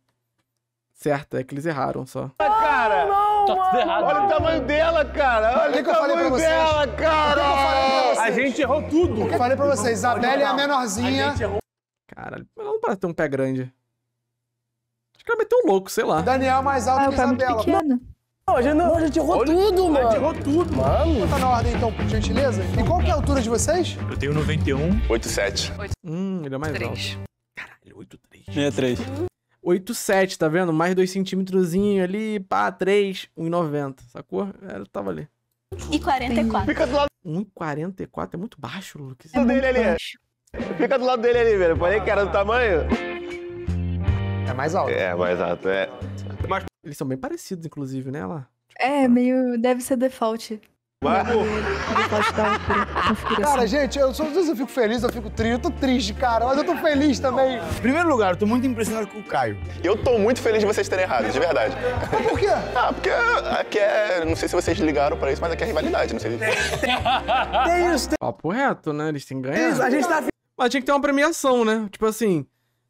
Speaker 3: certa. É que eles erraram só. Ah,
Speaker 4: cara! Não! tá tudo errado. Olha o tamanho né? dela, cara. Olha o que eu falei pra vocês. dela, cara. A gente errou tudo. O que eu falei pra vocês, a Bela é a menorzinha.
Speaker 3: Caralho, ela não parece ter um pé grande.
Speaker 5: Acho que ela é meteu um louco, sei lá.
Speaker 1: Daniel mais alto ah, que Isabela. Pequeno.
Speaker 3: Não, a gente, não... a gente errou tudo, mano. A
Speaker 1: gente errou tudo. Mano. Tá na ordem, então, por gentileza. E qual que é a altura de vocês?
Speaker 5: Eu tenho 91. 87.
Speaker 3: Hum,
Speaker 1: ele é mais 3. alto. Caralho,
Speaker 5: 83. 63.
Speaker 1: 8,7,
Speaker 3: tá vendo? Mais 2 centímetrozinho ali, pá, 3, 1,90, sacou? Era, tava ali. E 44. Fica do lado. 1,44 é muito baixo, Lucas. É dele ali. É
Speaker 4: Fica do lado dele ali, velho. Falei que era do tamanho. É mais alto. É, mais alto, é. Eles são bem parecidos, inclusive, né? Lá.
Speaker 2: Tipo, é, meio. Deve ser
Speaker 1: default. Cara, gente, eu só não sei se eu fico feliz, eu fico triste, eu tô triste, cara, mas eu tô feliz também. Em primeiro lugar, eu tô muito impressionado com o Caio.
Speaker 4: Eu tô muito feliz de vocês terem errado, de verdade. Mas por quê? Ah, porque aqui é. Não sei se vocês ligaram pra isso, mas aqui é rivalidade, não sei se. Tem
Speaker 3: isso, tem. Papo reto, né? Eles têm ganhado. Isso, a gente tá. Mas tinha que ter uma premiação, né? Tipo assim.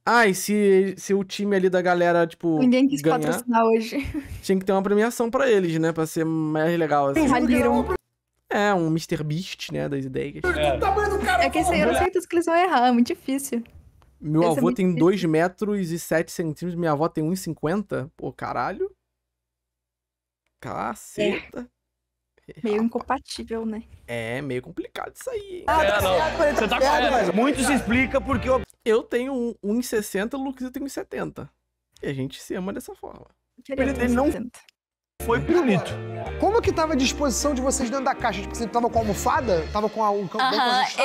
Speaker 3: Ah, e se, se o time ali da galera, tipo. Ninguém quis ganhar, patrocinar hoje. Tinha que ter uma premiação pra eles, né? Pra ser mais legal. Assim. É, um Mr. Beast, né? Das ideias.
Speaker 2: É, é que esse, eu não sei que eles vão errar, é muito difícil.
Speaker 3: Meu Essa é avô é tem 2 metros e 7 centímetros, minha avó tem 1,50. Pô, caralho. Caceta. É.
Speaker 2: Meio incompatível, né?
Speaker 3: É, meio complicado isso aí. Ah,
Speaker 1: é,
Speaker 4: não. Você tá medo, mas
Speaker 3: muito se explica porque eu... Eu tenho 1,60, o Lucas tem 1,70. E a gente
Speaker 1: se ama dessa forma.
Speaker 4: Ele não
Speaker 1: foi pirulito. Como que tava a disposição de vocês dentro da caixa? Tipo, você assim, tava com a almofada? Tava com a, um cão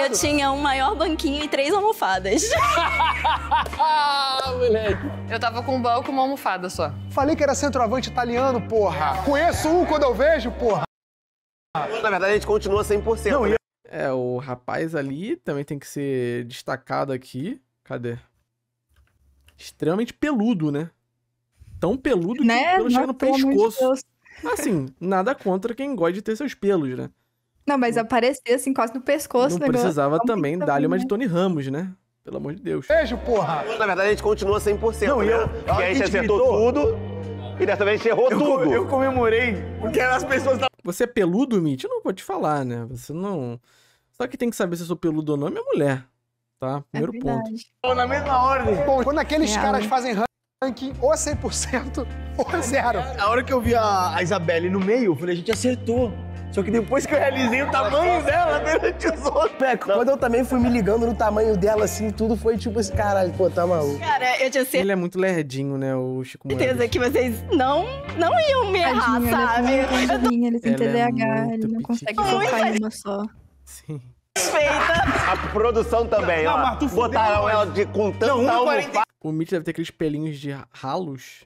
Speaker 1: eu tinha um maior banquinho e três almofadas. Moleque. Eu tava com um banco e uma almofada só. Falei que era centroavante italiano, porra. Conheço um quando eu vejo, porra.
Speaker 3: Na verdade, a gente continua 100%. Não, né? É, o rapaz ali também tem que ser destacado aqui. Cadê? Extremamente peludo, né? Tão peludo né? que pelo chega no pescoço. De assim, nada contra quem gosta de ter seus pelos, né?
Speaker 2: Não, mas aparecer assim, quase no pescoço. Não né? precisava negócio. também tá dar-lhe uma de né? Tony
Speaker 3: Ramos, né? Pelo amor de
Speaker 4: Deus. Beijo, porra! Na verdade, a gente continua 100%. Não, né? eu... Porque a gente acertou tudo e dessa vez a gente errou eu, tudo. Eu comemorei porque as pessoas você é
Speaker 3: peludo, Mitch? Eu não vou te falar, né? Você não. Só que tem que saber se eu sou peludo ou não, é minha mulher.
Speaker 4: Tá?
Speaker 1: É Primeiro é ponto. Ou na mesma ordem. Bom, quando aqueles é, caras né? fazem ranking, ou 100% é ou é zero. A hora que eu vi a, a Isabelle no meio, eu falei, a gente acertou. Só que depois que eu realizei o tamanho dela perante os outros. Peco, quando eu também fui me ligando no tamanho dela, assim, tudo foi tipo assim, caralho, pô, tá maluco. Cara,
Speaker 3: eu tinha certeza. Ele é muito lerdinho, né, o
Speaker 4: Chico Moedas. certeza
Speaker 3: que vocês não, não iam me errar, Tadinho, sabe? Ele, é tô... ele tem
Speaker 4: TDAH,
Speaker 2: é ele não consegue focar em uma só. Sim.
Speaker 4: Feita. A produção também, não, ó. Botaram ela de, com tanta não,
Speaker 3: O Mitch deve ter aqueles pelinhos de ralos.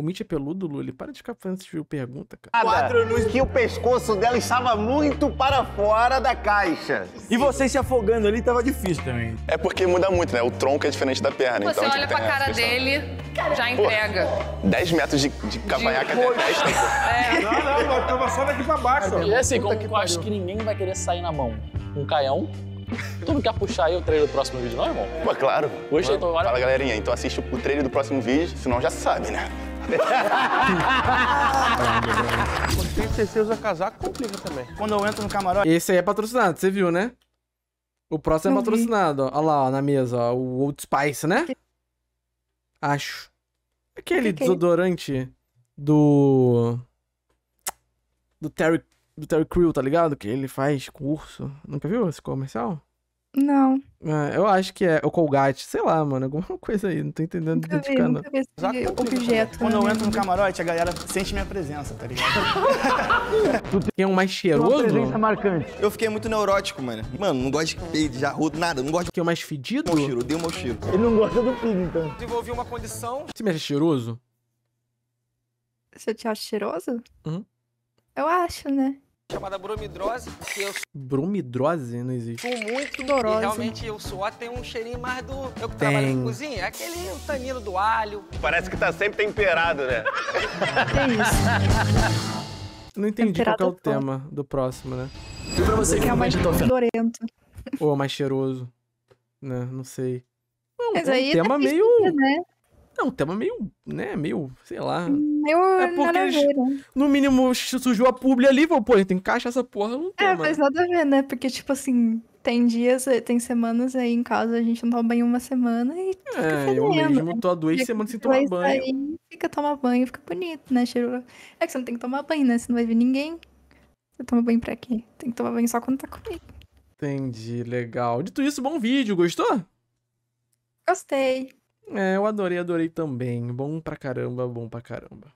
Speaker 3: O Mitch é peludo, Lully. para de ficar fazendo esse tipo de pergunta, cara. Quatro anos que o
Speaker 4: pescoço dela estava muito para fora da caixa. E você se afogando ali estava difícil também. É porque muda muito, né? O tronco é diferente da perna. Você então, olha tipo, pra cara questão.
Speaker 1: dele, já entrega.
Speaker 4: Pô, 10 metros de, de de... até tipo.
Speaker 1: É. Não, não, eu tava só daqui
Speaker 5: pra baixo. E assim, como que eu acho que ninguém vai querer sair na mão. Um caião, Tu não quer puxar aí o trailer do próximo vídeo, não, irmão? Pô, claro. Hoje eu tô... Fala, galerinha. Então assiste o trailer do próximo vídeo, senão já sabe,
Speaker 1: né?
Speaker 4: Quando tem CC usa
Speaker 1: casaco, complica também. Quando eu entro no camarote...
Speaker 3: Esse aí é patrocinado, você viu, né? O próximo é patrocinado, vi. ó. lá, ó, na mesa, ó. O Old Spice, né? Acho. Aquele é desodorante do... Do Terry, do Terry Crew, tá ligado? Que ele faz curso. Nunca viu esse comercial? Não. Ah, eu acho que é. O Colgate, sei lá, mano. Alguma coisa aí, não tô entendendo, nunca identificando.
Speaker 2: Vi, nunca vi objeto. Quando eu né? entro no camarote, a galera sente minha presença, tá ligado?
Speaker 3: tu tem um mais cheiroso? Uma presença marcante. Eu fiquei muito neurótico, mano. Mano, não gosto de peido, de nada. Não gosto de... Fiquei mais fedido? Um cheiro, deu o meu cheiro. Ele não gosta do pig, então. Desenvolvi uma condição... Você me acha cheiroso?
Speaker 2: Você te acha cheiroso? Hum. Eu acho,
Speaker 3: né? chamada bromidrose, que eu... Bromidrose? Não existe. Com muito dorose. realmente o suor tem um cheirinho mais do... Eu que tem. trabalho na cozinha, é aquele o tanino do alho.
Speaker 4: Parece que tá sempre temperado, né? é
Speaker 3: isso. Não entendi temperado qual é o tema do próximo, né? E pra você que é, é mais tá
Speaker 2: fedorento.
Speaker 3: Ou é mais cheiroso, né? Não sei.
Speaker 1: É um, Mas é um tema tema tá meio... Né?
Speaker 3: Ah, é um tema meio, né, meio, sei lá. Meio
Speaker 1: é porque eles, né?
Speaker 3: no mínimo surgiu a publi ali, pô, pô, tem que encaixar essa porra num é, tema. É, faz
Speaker 2: nada a ver, né? Porque, tipo assim, tem dias, eh, tem semanas aí em casa, a gente não toma banho uma semana e fica É, eu mesmo tô há duas semanas sem tomar banho. Aí fica tomar banho, fica bonito, né, cheiro... É que você não tem que tomar banho, né? Você não vai ver ninguém. Você toma banho pra quê? Tem que tomar banho só quando tá comigo.
Speaker 3: Entendi, legal. Dito isso, bom vídeo, gostou? Gostei. É, eu adorei, adorei também. Bom pra caramba, bom pra caramba.